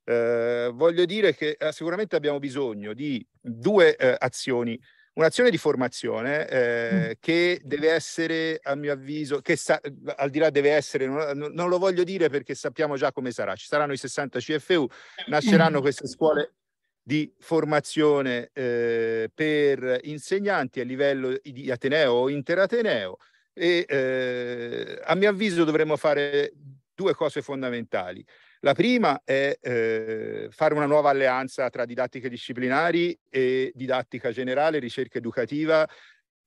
Eh, voglio dire che eh, sicuramente abbiamo bisogno di due eh, azioni. Un'azione di formazione eh, mm. che deve essere, a mio avviso, che sa- al di là deve essere, non, non lo voglio dire perché sappiamo già come sarà, ci saranno i 60 CFU, nasceranno queste scuole di formazione eh, per insegnanti a livello di Ateneo o interateneo e eh, a mio avviso dovremmo fare due cose fondamentali. La prima è eh, fare una nuova alleanza tra didattiche disciplinari e didattica generale, ricerca educativa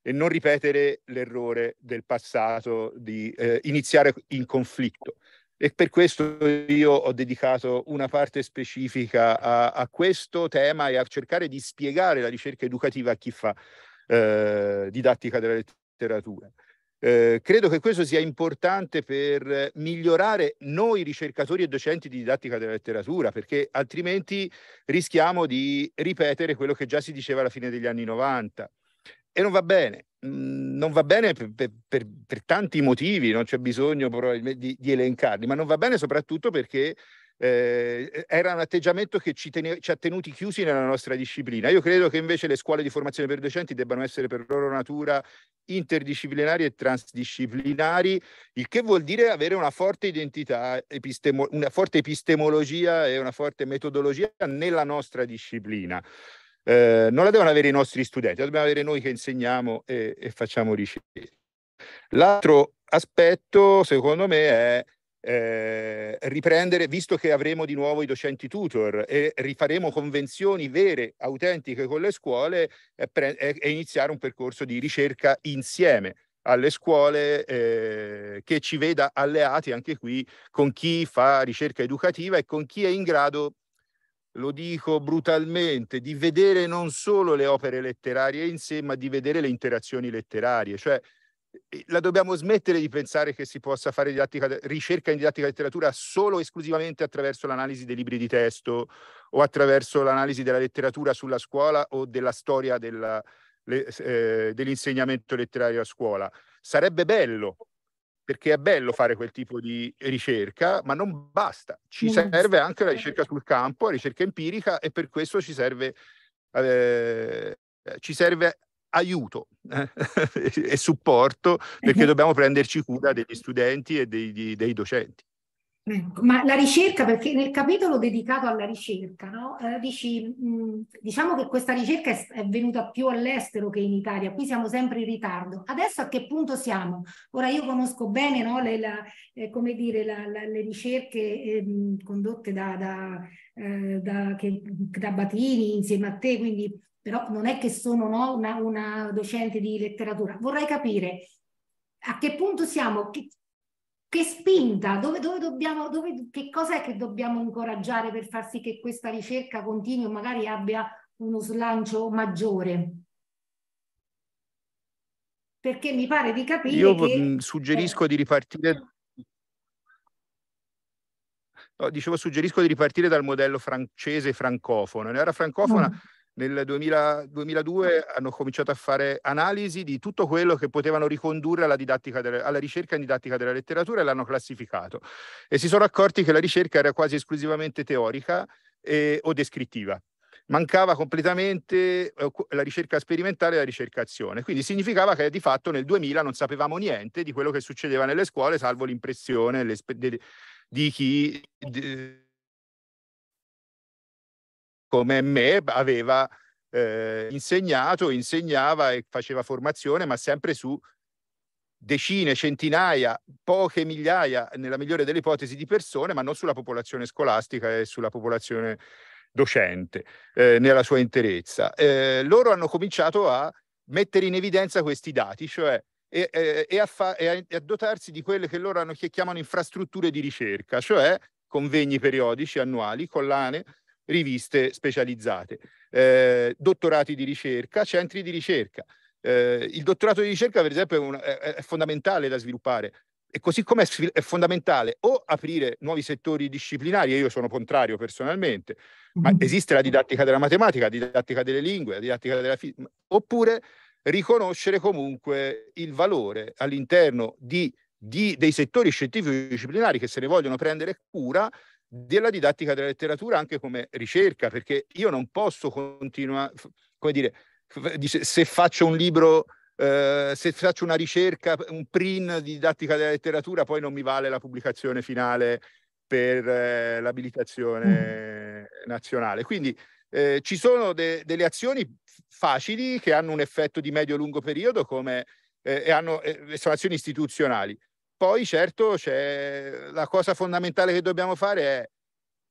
e non ripetere l'errore del passato di eh, iniziare in conflitto. E per questo io ho dedicato una parte specifica a, a questo tema e a cercare di spiegare la ricerca educativa a chi fa eh, didattica della letteratura. Eh, credo che questo sia importante per migliorare noi ricercatori e docenti di didattica della letteratura, perché altrimenti rischiamo di ripetere quello che già si diceva alla fine degli anni 90 e non va bene. Mhmm, non va bene per, per, per, tanti motivi, non c'è bisogno di, di, elencarli, ma non va bene soprattutto perché eh, era un atteggiamento che ci, tene, ci, ha tenuti chiusi nella nostra disciplina. Io credo che invece le scuole di formazione per docenti debbano essere per loro natura interdisciplinari e transdisciplinari, il che vuol dire avere una forte identità, epistemo, una forte epistemologia e una forte metodologia nella nostra disciplina eh, non la devono avere i nostri studenti, la dobbiamo avere noi che insegniamo e, e facciamo ricerca. L'altro aspetto, secondo me, è eh, riprendere, visto che avremo di nuovo i docenti tutor e rifaremo convenzioni vere, autentiche con le scuole, e, pre- e iniziare un percorso di ricerca insieme alle scuole eh, che ci veda alleati anche qui con chi fa ricerca educativa e con chi è in grado lo dico brutalmente, di vedere non solo le opere letterarie in sé, ma di vedere le interazioni letterarie. Cioè, eh, la dobbiamo smettere di pensare che si possa fare didattica, ricerca in didattica letteratura solo e esclusivamente attraverso l'analisi dei libri di testo o attraverso l'analisi della letteratura sulla scuola o della storia della, eh, dell'insegnamento letterario a scuola. Sarebbe bello, perché è bello fare quel tipo di ricerca, ma non basta. Ci serve anche la certo. ricerca sul campo, la ricerca empirica e per questo ci serve, eh, ci serve aiuto eh, e supporto perché dobbiamo prenderci cura degli studenti e dei, dei docenti ma la ricerca, perché nel capitolo dedicato alla ricerca, no? Eh, dici, diciamo che questa ricerca è, venuta più all'estero che in Italia, qui siamo sempre in ritardo. Adesso a che punto siamo? Ora io conosco bene no, le, la, eh, dire, la, la, le, ricerche ehm, condotte da, da, eh, da, che, da Batini insieme a te, quindi però non è che sono no, una, una, docente di letteratura. Vorrei capire a che punto siamo, che, che spinta, dove, dove dobbiamo, dove, che cosa è che dobbiamo incoraggiare per far sì che questa ricerca continui o magari abbia uno slancio maggiore? Perché mi pare di capire. Io che, suggerisco eh, di ripartire. No, dicevo, suggerisco di ripartire dal modello francese francofono. Nell'era francofona mm nel 2000, 2002 ah. hanno cominciato a fare analisi di tutto quello che potevano ricondurre alla, delle, alla, ricerca in didattica della letteratura e l'hanno classificato. E si sono accorti che la ricerca era quasi esclusivamente teorica e, o descrittiva. Mancava completamente eh, la ricerca sperimentale e la ricerca azione. Quindi significava che di fatto nel 2000 non sapevamo niente di quello che succedeva nelle scuole, salvo l'impressione di chi... Di, come me aveva eh, insegnato, insegnava e faceva formazione, ma sempre su decine, centinaia, poche migliaia, nella migliore delle ipotesi, di persone, ma non sulla popolazione scolastica e sulla popolazione docente eh, nella sua interezza. Eh, loro hanno cominciato a mettere in evidenza questi dati, cioè e, e, e, a fa, e, a, dotarsi di quelle che loro hanno, che chiamano infrastrutture di ricerca, cioè convegni periodici, annuali, collane riviste specializzate, eh, dottorati di ricerca, centri di ricerca. Eh, il dottorato di ricerca, per esempio, è, un, è, è fondamentale da sviluppare. E così come è, fondamentale o aprire nuovi settori disciplinari, e io sono contrario personalmente, ma mm-hmm. esiste la didattica della matematica, la didattica delle lingue, la didattica della fisica, oppure riconoscere comunque il valore all'interno di, di, dei settori scientifico-disciplinari che se ne vogliono prendere cura della didattica della letteratura anche come ricerca, perché io non posso continuare, come dire, se faccio un libro, eh, se faccio una ricerca, un print di didattica della letteratura, poi non mi vale la pubblicazione finale per eh, l'abilitazione mm. nazionale. Quindi eh, ci sono de- delle azioni facili che hanno un effetto di medio-lungo periodo come, eh, e hanno, eh, sono azioni istituzionali poi certo c'è la cosa fondamentale che dobbiamo fare è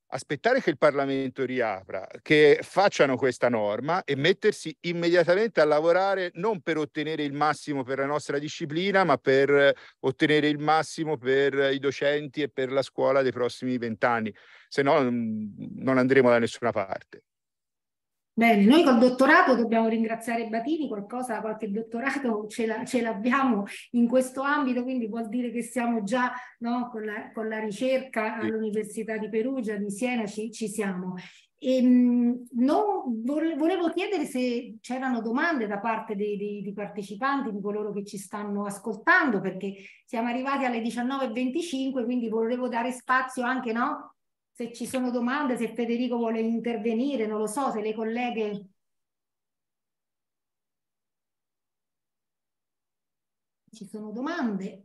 aspettare che il Parlamento riapra, che facciano questa norma e mettersi immediatamente a lavorare non per ottenere il massimo per la nostra disciplina, ma per ottenere il massimo per i docenti e per la scuola dei prossimi vent'anni, se no mm, non andremo da nessuna parte. Bene, noi col dottorato dobbiamo ringraziare Batini, qualcosa, qualche dottorato ce, l'abbiamo in questo ambito, quindi vuol dire che siamo già no, con, la, con, la, ricerca all'Università di Perugia, di Siena, ci, ci siamo. E, ehm, no, volevo chiedere se c'erano domande da parte dei, dei, dei, partecipanti, di coloro che ci stanno ascoltando, perché siamo arrivati alle 19.25, quindi volevo dare spazio anche no, se ci sono domande, se Federico vuole intervenire, non lo so, se le colleghe... Ci sono domande.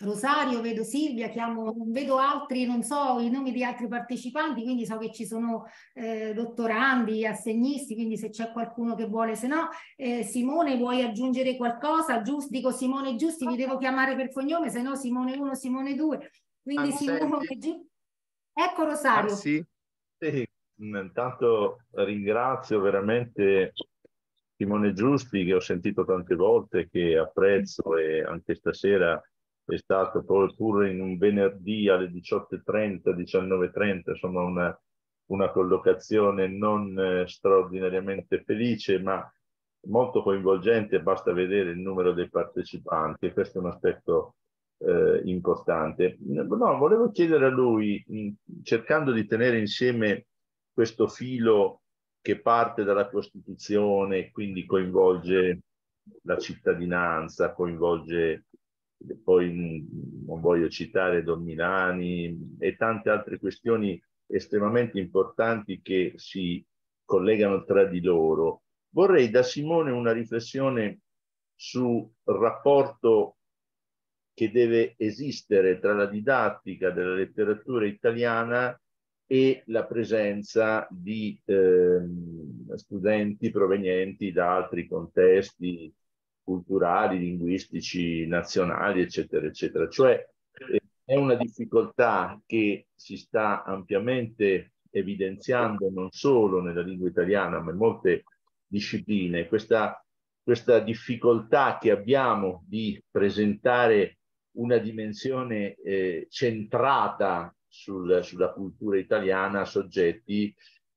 Rosario, vedo Silvia, chiamo, vedo altri, non so i nomi di altri partecipanti, quindi so che ci sono eh, dottorandi, assegnisti, quindi se c'è qualcuno che vuole, se no. Eh, Simone, vuoi aggiungere qualcosa? Giusti, dico Simone Giusti, vi devo chiamare per cognome, se no Simone 1, Simone 2. Quindi ah, Simone Giusti. Ecco ah, Rosario. Ah, sì. sì. Intanto ringrazio veramente Simone Giusti che ho sentito tante volte, che apprezzo mm. e anche stasera è stato pure in un venerdì alle 18.30, 19.30, insomma una, una collocazione non eh, straordinariamente felice, ma molto coinvolgente, basta vedere il numero dei partecipanti, questo è un aspetto eh, importante. No, volevo chiedere a lui, cercando di tenere insieme questo filo che parte dalla Costituzione, quindi coinvolge la cittadinanza, coinvolge poi non voglio citare Don Milani e tante altre questioni estremamente importanti che si collegano tra di loro. Vorrei da Simone una riflessione sul rapporto che deve esistere tra la didattica della letteratura italiana e la presenza di eh, studenti provenienti da altri contesti culturali, linguistici, nazionali, eccetera, eccetera. Cioè eh, è una difficoltà che si sta ampiamente evidenziando non solo nella lingua italiana, ma in molte discipline. Questa, questa difficoltà che abbiamo di presentare una dimensione eh, centrata sul, sulla cultura italiana soggetti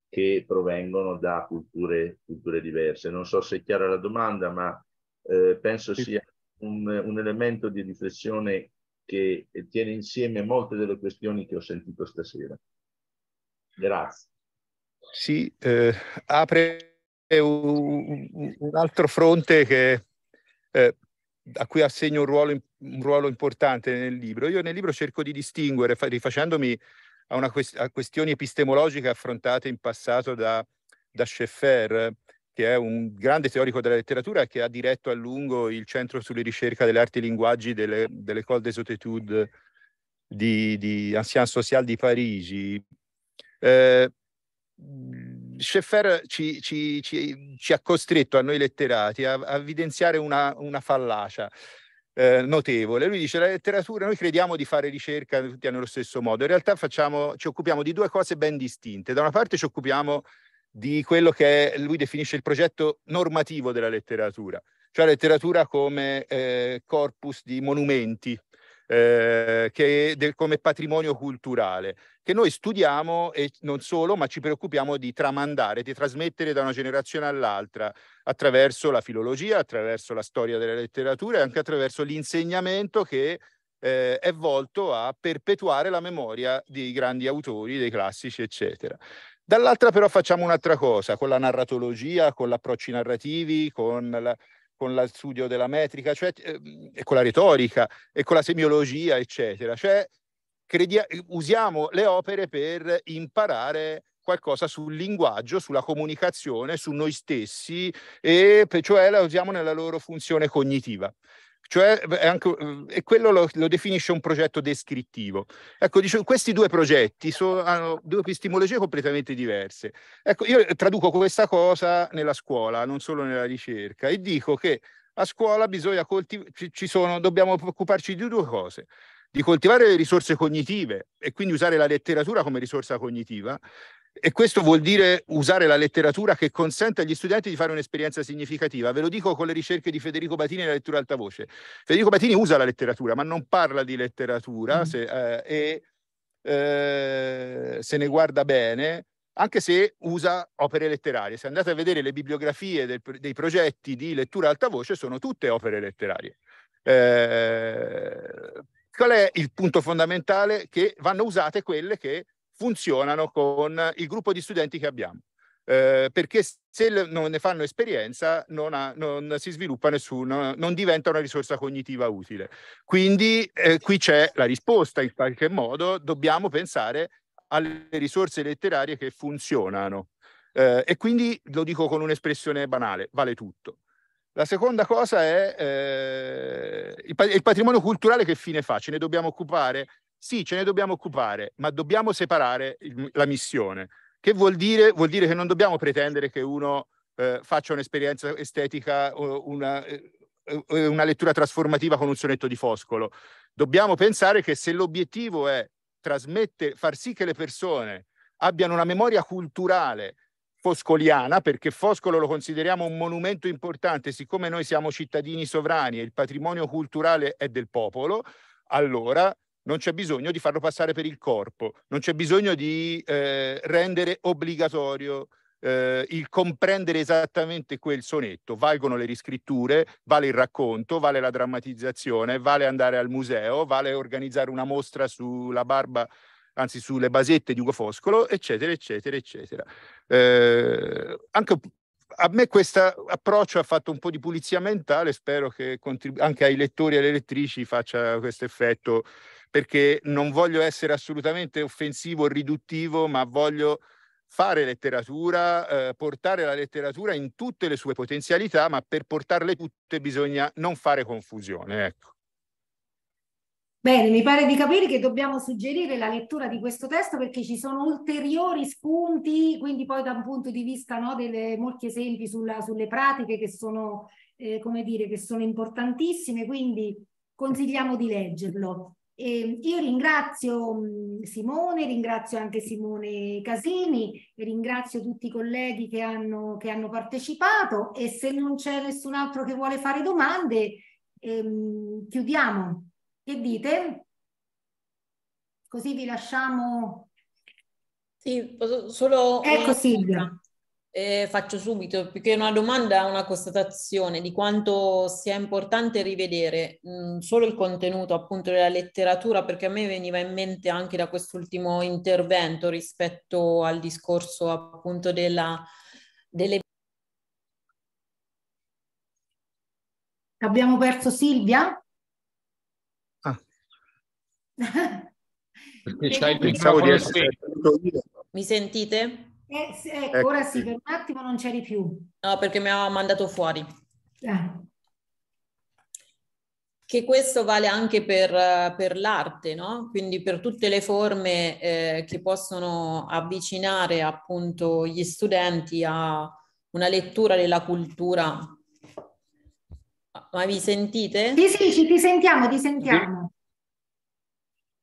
che provengono da culture, culture, diverse. Non so se è chiara la domanda, ma eh, penso sia un, un, elemento di riflessione che tiene insieme molte delle questioni che ho sentito stasera. Grazie. Sì, eh, apre un, un, altro fronte che eh, a cui assegno un ruolo, un ruolo, importante nel libro. Io nel libro cerco di distinguere, rifacendomi a, una quest- a questioni epistemologiche affrontate in passato da, da Scheffer, che è un grande teorico della letteratura che ha diretto a lungo il Centro sulle ricerche delle arti e linguaggi delle, dell'École des Hautes di, di Ancien Social di Parigi. Eh, Scheffer ci, ci, ci, ci, ha costretto a noi letterati a, a evidenziare una, una fallacia. Eh, notevole. Lui dice la letteratura, noi crediamo di fare ricerca tutti nello stesso modo, in realtà facciamo, ci occupiamo di due cose ben distinte. Da una parte ci occupiamo di quello che lui definisce il progetto normativo della letteratura, cioè la letteratura come eh, corpus di monumenti eh, che del, come patrimonio culturale, che noi studiamo e non solo, ma ci preoccupiamo di tramandare, di trasmettere da una generazione all'altra attraverso la filologia, attraverso la storia della letteratura e anche attraverso l'insegnamento che eh, è volto a perpetuare la memoria dei grandi autori, dei classici, eccetera. Dall'altra però facciamo un'altra cosa, con la narratologia, con gli approcci narrativi, con la, con lo studio della metrica, cioè, ehm, e con la retorica, e con la semiologia, eccetera. Cioè, credia- usiamo le opere per imparare qualcosa sul linguaggio, sulla comunicazione, su noi stessi, e cioè la usiamo nella loro funzione cognitiva. Cioè, anche, uhm, e quello lo, lo, definisce un progetto descrittivo. Ecco, diciamo, questi due progetti sono, hanno due epistemologie completamente diverse. Ecco, io eh, traduco questa cosa nella scuola, non solo nella ricerca, e dico che a scuola bisogna coltiv- ci sono, dobbiamo occuparci di due cose di coltivare le risorse cognitive e quindi usare la letteratura come risorsa cognitiva e questo vuol dire usare la letteratura che consente agli studenti di fare un'esperienza significativa. Ve lo dico con le ricerche di Federico Batini nella lettura altavoce. Federico Batini usa la letteratura, ma non parla di letteratura mm. se, eh, e eh, se ne guarda bene, anche se usa opere letterarie. Se andate a vedere le bibliografie del, dei progetti di lettura altavoce, sono tutte opere letterarie. Eh, qual è il punto fondamentale? Che vanno usate quelle che funzionano con il gruppo di studenti che abbiamo. Eh, perché se non ne fanno esperienza non, ha, non si sviluppa nessuno, non diventa una risorsa cognitiva utile. Quindi eh, qui c'è la risposta in qualche modo, dobbiamo pensare alle risorse letterarie che funzionano. Eh, e quindi lo dico con un'espressione banale, vale tutto. La seconda cosa è eh, il, il, patrimonio culturale che fine fa? Ce ne dobbiamo occupare? Sì, ce ne dobbiamo occupare, ma dobbiamo separare il, la missione. Che vuol dire? Vuol dire che non dobbiamo pretendere che uno eh, faccia un'esperienza estetica, una, eh, eh, una lettura trasformativa con un sonetto di Foscolo. Dobbiamo pensare che se l'obiettivo è trasmettere, far sì che le persone abbiano una memoria culturale foscoliana, perché Foscolo lo consideriamo un monumento importante, siccome noi siamo cittadini sovrani e il patrimonio culturale è del popolo, allora non c'è bisogno di farlo passare per il corpo, non c'è bisogno di eh, rendere obbligatorio eh, il comprendere esattamente quel sonetto. Valgono le riscritture, vale il racconto, vale la drammatizzazione, vale andare al museo, vale organizzare una mostra sulla barba, anzi sulle basette di Ugo Foscolo, eccetera, eccetera, eccetera. Eh, anche a me questo approccio ha fatto un po' di pulizia mentale, spero che anche ai lettori e alle lettrici faccia questo effetto perché non voglio essere assolutamente offensivo o riduttivo, ma voglio fare letteratura, eh, portare la letteratura in tutte le sue potenzialità, ma per portarle tutte bisogna non fare confusione. Ecco. Bene, mi pare di capire che dobbiamo suggerire la lettura di questo testo perché ci sono ulteriori spunti, quindi poi da un punto di vista no, delle molti esempi sulla, sulle pratiche che sono, eh, come dire, che sono importantissime, quindi consigliamo di leggerlo. E ehm, io ringrazio mhmm, Simone, ringrazio anche Simone Casini, ringrazio tutti i colleghi che hanno, che hanno partecipato e se non c'è nessun altro che vuole fare domande, ehm, chiudiamo. Che dite? Così vi lasciamo. Sì, solo... Ecco Silvia eh, faccio subito, più che una domanda, una constatazione di quanto sia importante rivedere mh, mm, solo il contenuto appunto della letteratura, perché a me veniva in mente anche da quest'ultimo intervento rispetto al discorso appunto della, delle... Abbiamo perso Silvia? Ah. Perché c'hai, pensavo di essere... Mi sentite? Eh, sì, ecco, ecco, ora sì, per un attimo non c'eri più. No, perché mi ha mandato fuori. Ah. Che questo vale anche per, eh, per l'arte, no? Quindi per tutte le forme eh, che possono avvicinare appunto gli studenti a una lettura della cultura. Ma vi sentite? Sì, sì, ci, ti sentiamo, ti sentiamo.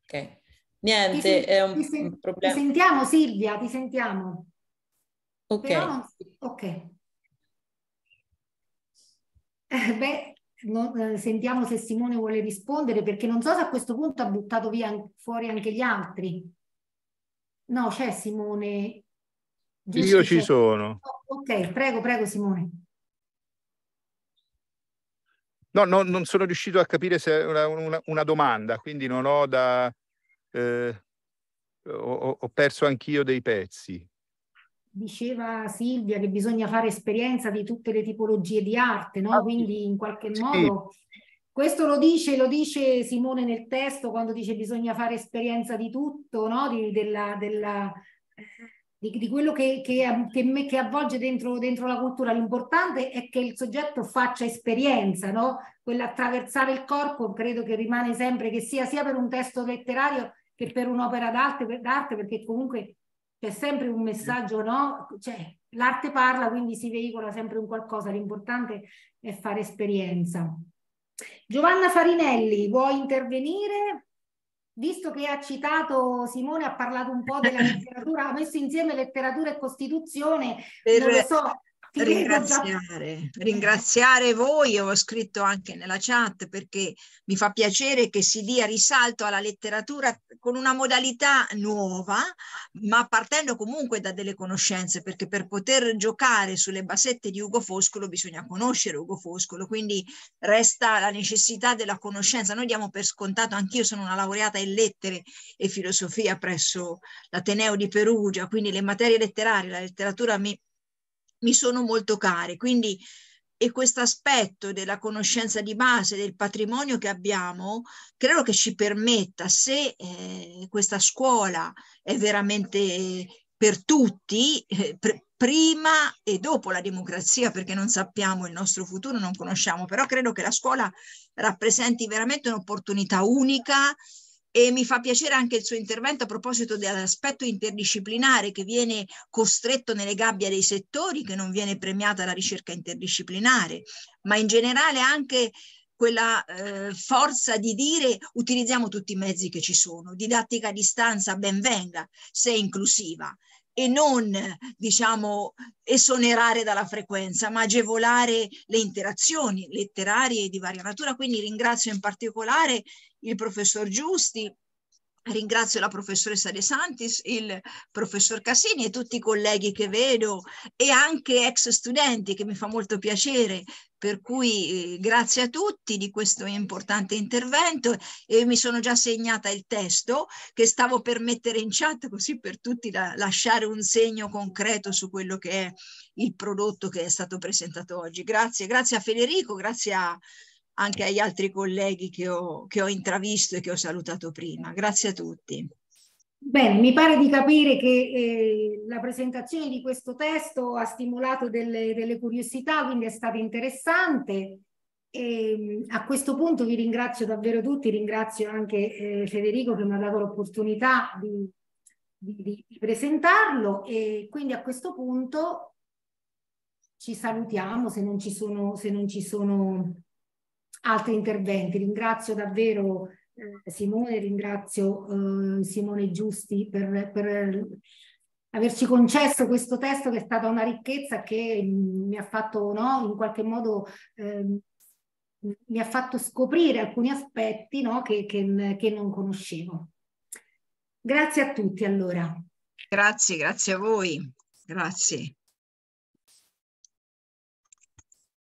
Ok. Niente, ti, è un ti, problema. Ti sentiamo Silvia, ti sentiamo. Ok. Però, ok. Eh, beh, non, eh, sentiamo se Simone vuole rispondere perché non so se a questo punto ha buttato via fuori anche gli altri. No, c'è Simone. Giusto Io ci sono. Oh, ok, prego, prego Simone. No, no, non sono riuscito a capire se è una, una, una domanda, quindi non ho da... Eh, ho, ho perso anch'io dei pezzi diceva Silvia che bisogna fare esperienza di tutte le tipologie di arte, no? Quindi in qualche modo questo lo dice, lo dice Simone nel testo quando dice bisogna fare esperienza di tutto, no? Di, della, della, di, di quello che, che, che, me, che avvolge dentro, dentro, la cultura. L'importante è che il soggetto faccia esperienza, no? Quell'attraversare il corpo credo che rimane sempre, che sia sia per un testo letterario che per un'opera d'arte, per, d'arte perché comunque c'è sempre un messaggio, no? Cioè, l'arte parla, quindi si veicola sempre un qualcosa, l'importante è fare esperienza. Giovanna Farinelli, vuoi intervenire? Visto che ha citato Simone, ha parlato un po' della letteratura, ha messo insieme letteratura e costituzione, per, non lo so ringraziare, ringraziare voi, Io ho scritto anche nella chat perché mi fa piacere che si dia risalto alla letteratura con una modalità nuova, ma partendo comunque da delle conoscenze, perché per poter giocare sulle basette di Ugo Foscolo bisogna conoscere Ugo Foscolo, quindi resta la necessità della conoscenza. Noi diamo per scontato, anch'io sono una laureata in lettere e filosofia presso l'Ateneo di Perugia, quindi le materie letterarie, la letteratura mi mi sono molto care. Quindi e questo aspetto della conoscenza di base del patrimonio che abbiamo, credo che ci permetta, se eh, questa scuola è veramente per tutti, eh, pre- prima e dopo la democrazia, perché non sappiamo il nostro futuro, non conosciamo, però credo che la scuola rappresenti veramente un'opportunità unica e mi fa piacere anche il suo intervento a proposito dell'aspetto interdisciplinare che viene costretto nelle gabbie dei settori, che non viene premiata la ricerca interdisciplinare, ma in generale anche quella eh, forza di dire utilizziamo tutti i mezzi che ci sono, didattica a distanza ben venga, se è inclusiva e non diciamo esonerare dalla frequenza, ma agevolare le interazioni letterarie di varia natura. Quindi ringrazio in particolare il professor Giusti, Ringrazio la professoressa De Santis, il professor Cassini e tutti i colleghi che vedo e anche ex studenti che mi fa molto piacere, per cui eh, grazie a tutti di questo importante intervento e mi sono già segnata il testo che stavo per mettere in chat così per tutti da lasciare un segno concreto su quello che è il prodotto che è stato presentato oggi. Grazie, grazie a Federico, grazie a anche agli altri colleghi che ho, che ho intravisto e che ho salutato prima. Grazie a tutti. Bene, mi pare di capire che eh, la presentazione di questo testo ha stimolato delle, delle curiosità, quindi è stata interessante. E, ehm, a questo punto vi ringrazio davvero tutti, ringrazio anche eh, Federico che mi ha dato l'opportunità di, di, di presentarlo e quindi a questo punto ci salutiamo se non ci sono, se non ci sono altri interventi. Ringrazio davvero eh, Simone, ringrazio eh, Simone Giusti per, per, averci concesso questo testo che è stata una ricchezza che mm, mi ha fatto no, in qualche modo... Eh, mi ha fatto scoprire alcuni aspetti no, che, che, che non conoscevo. Grazie a tutti allora. Grazie, grazie a voi. Grazie.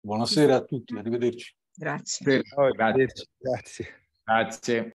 Buonasera a tutti, arrivederci. Grazie. Prego, grazie. grazie. grazie.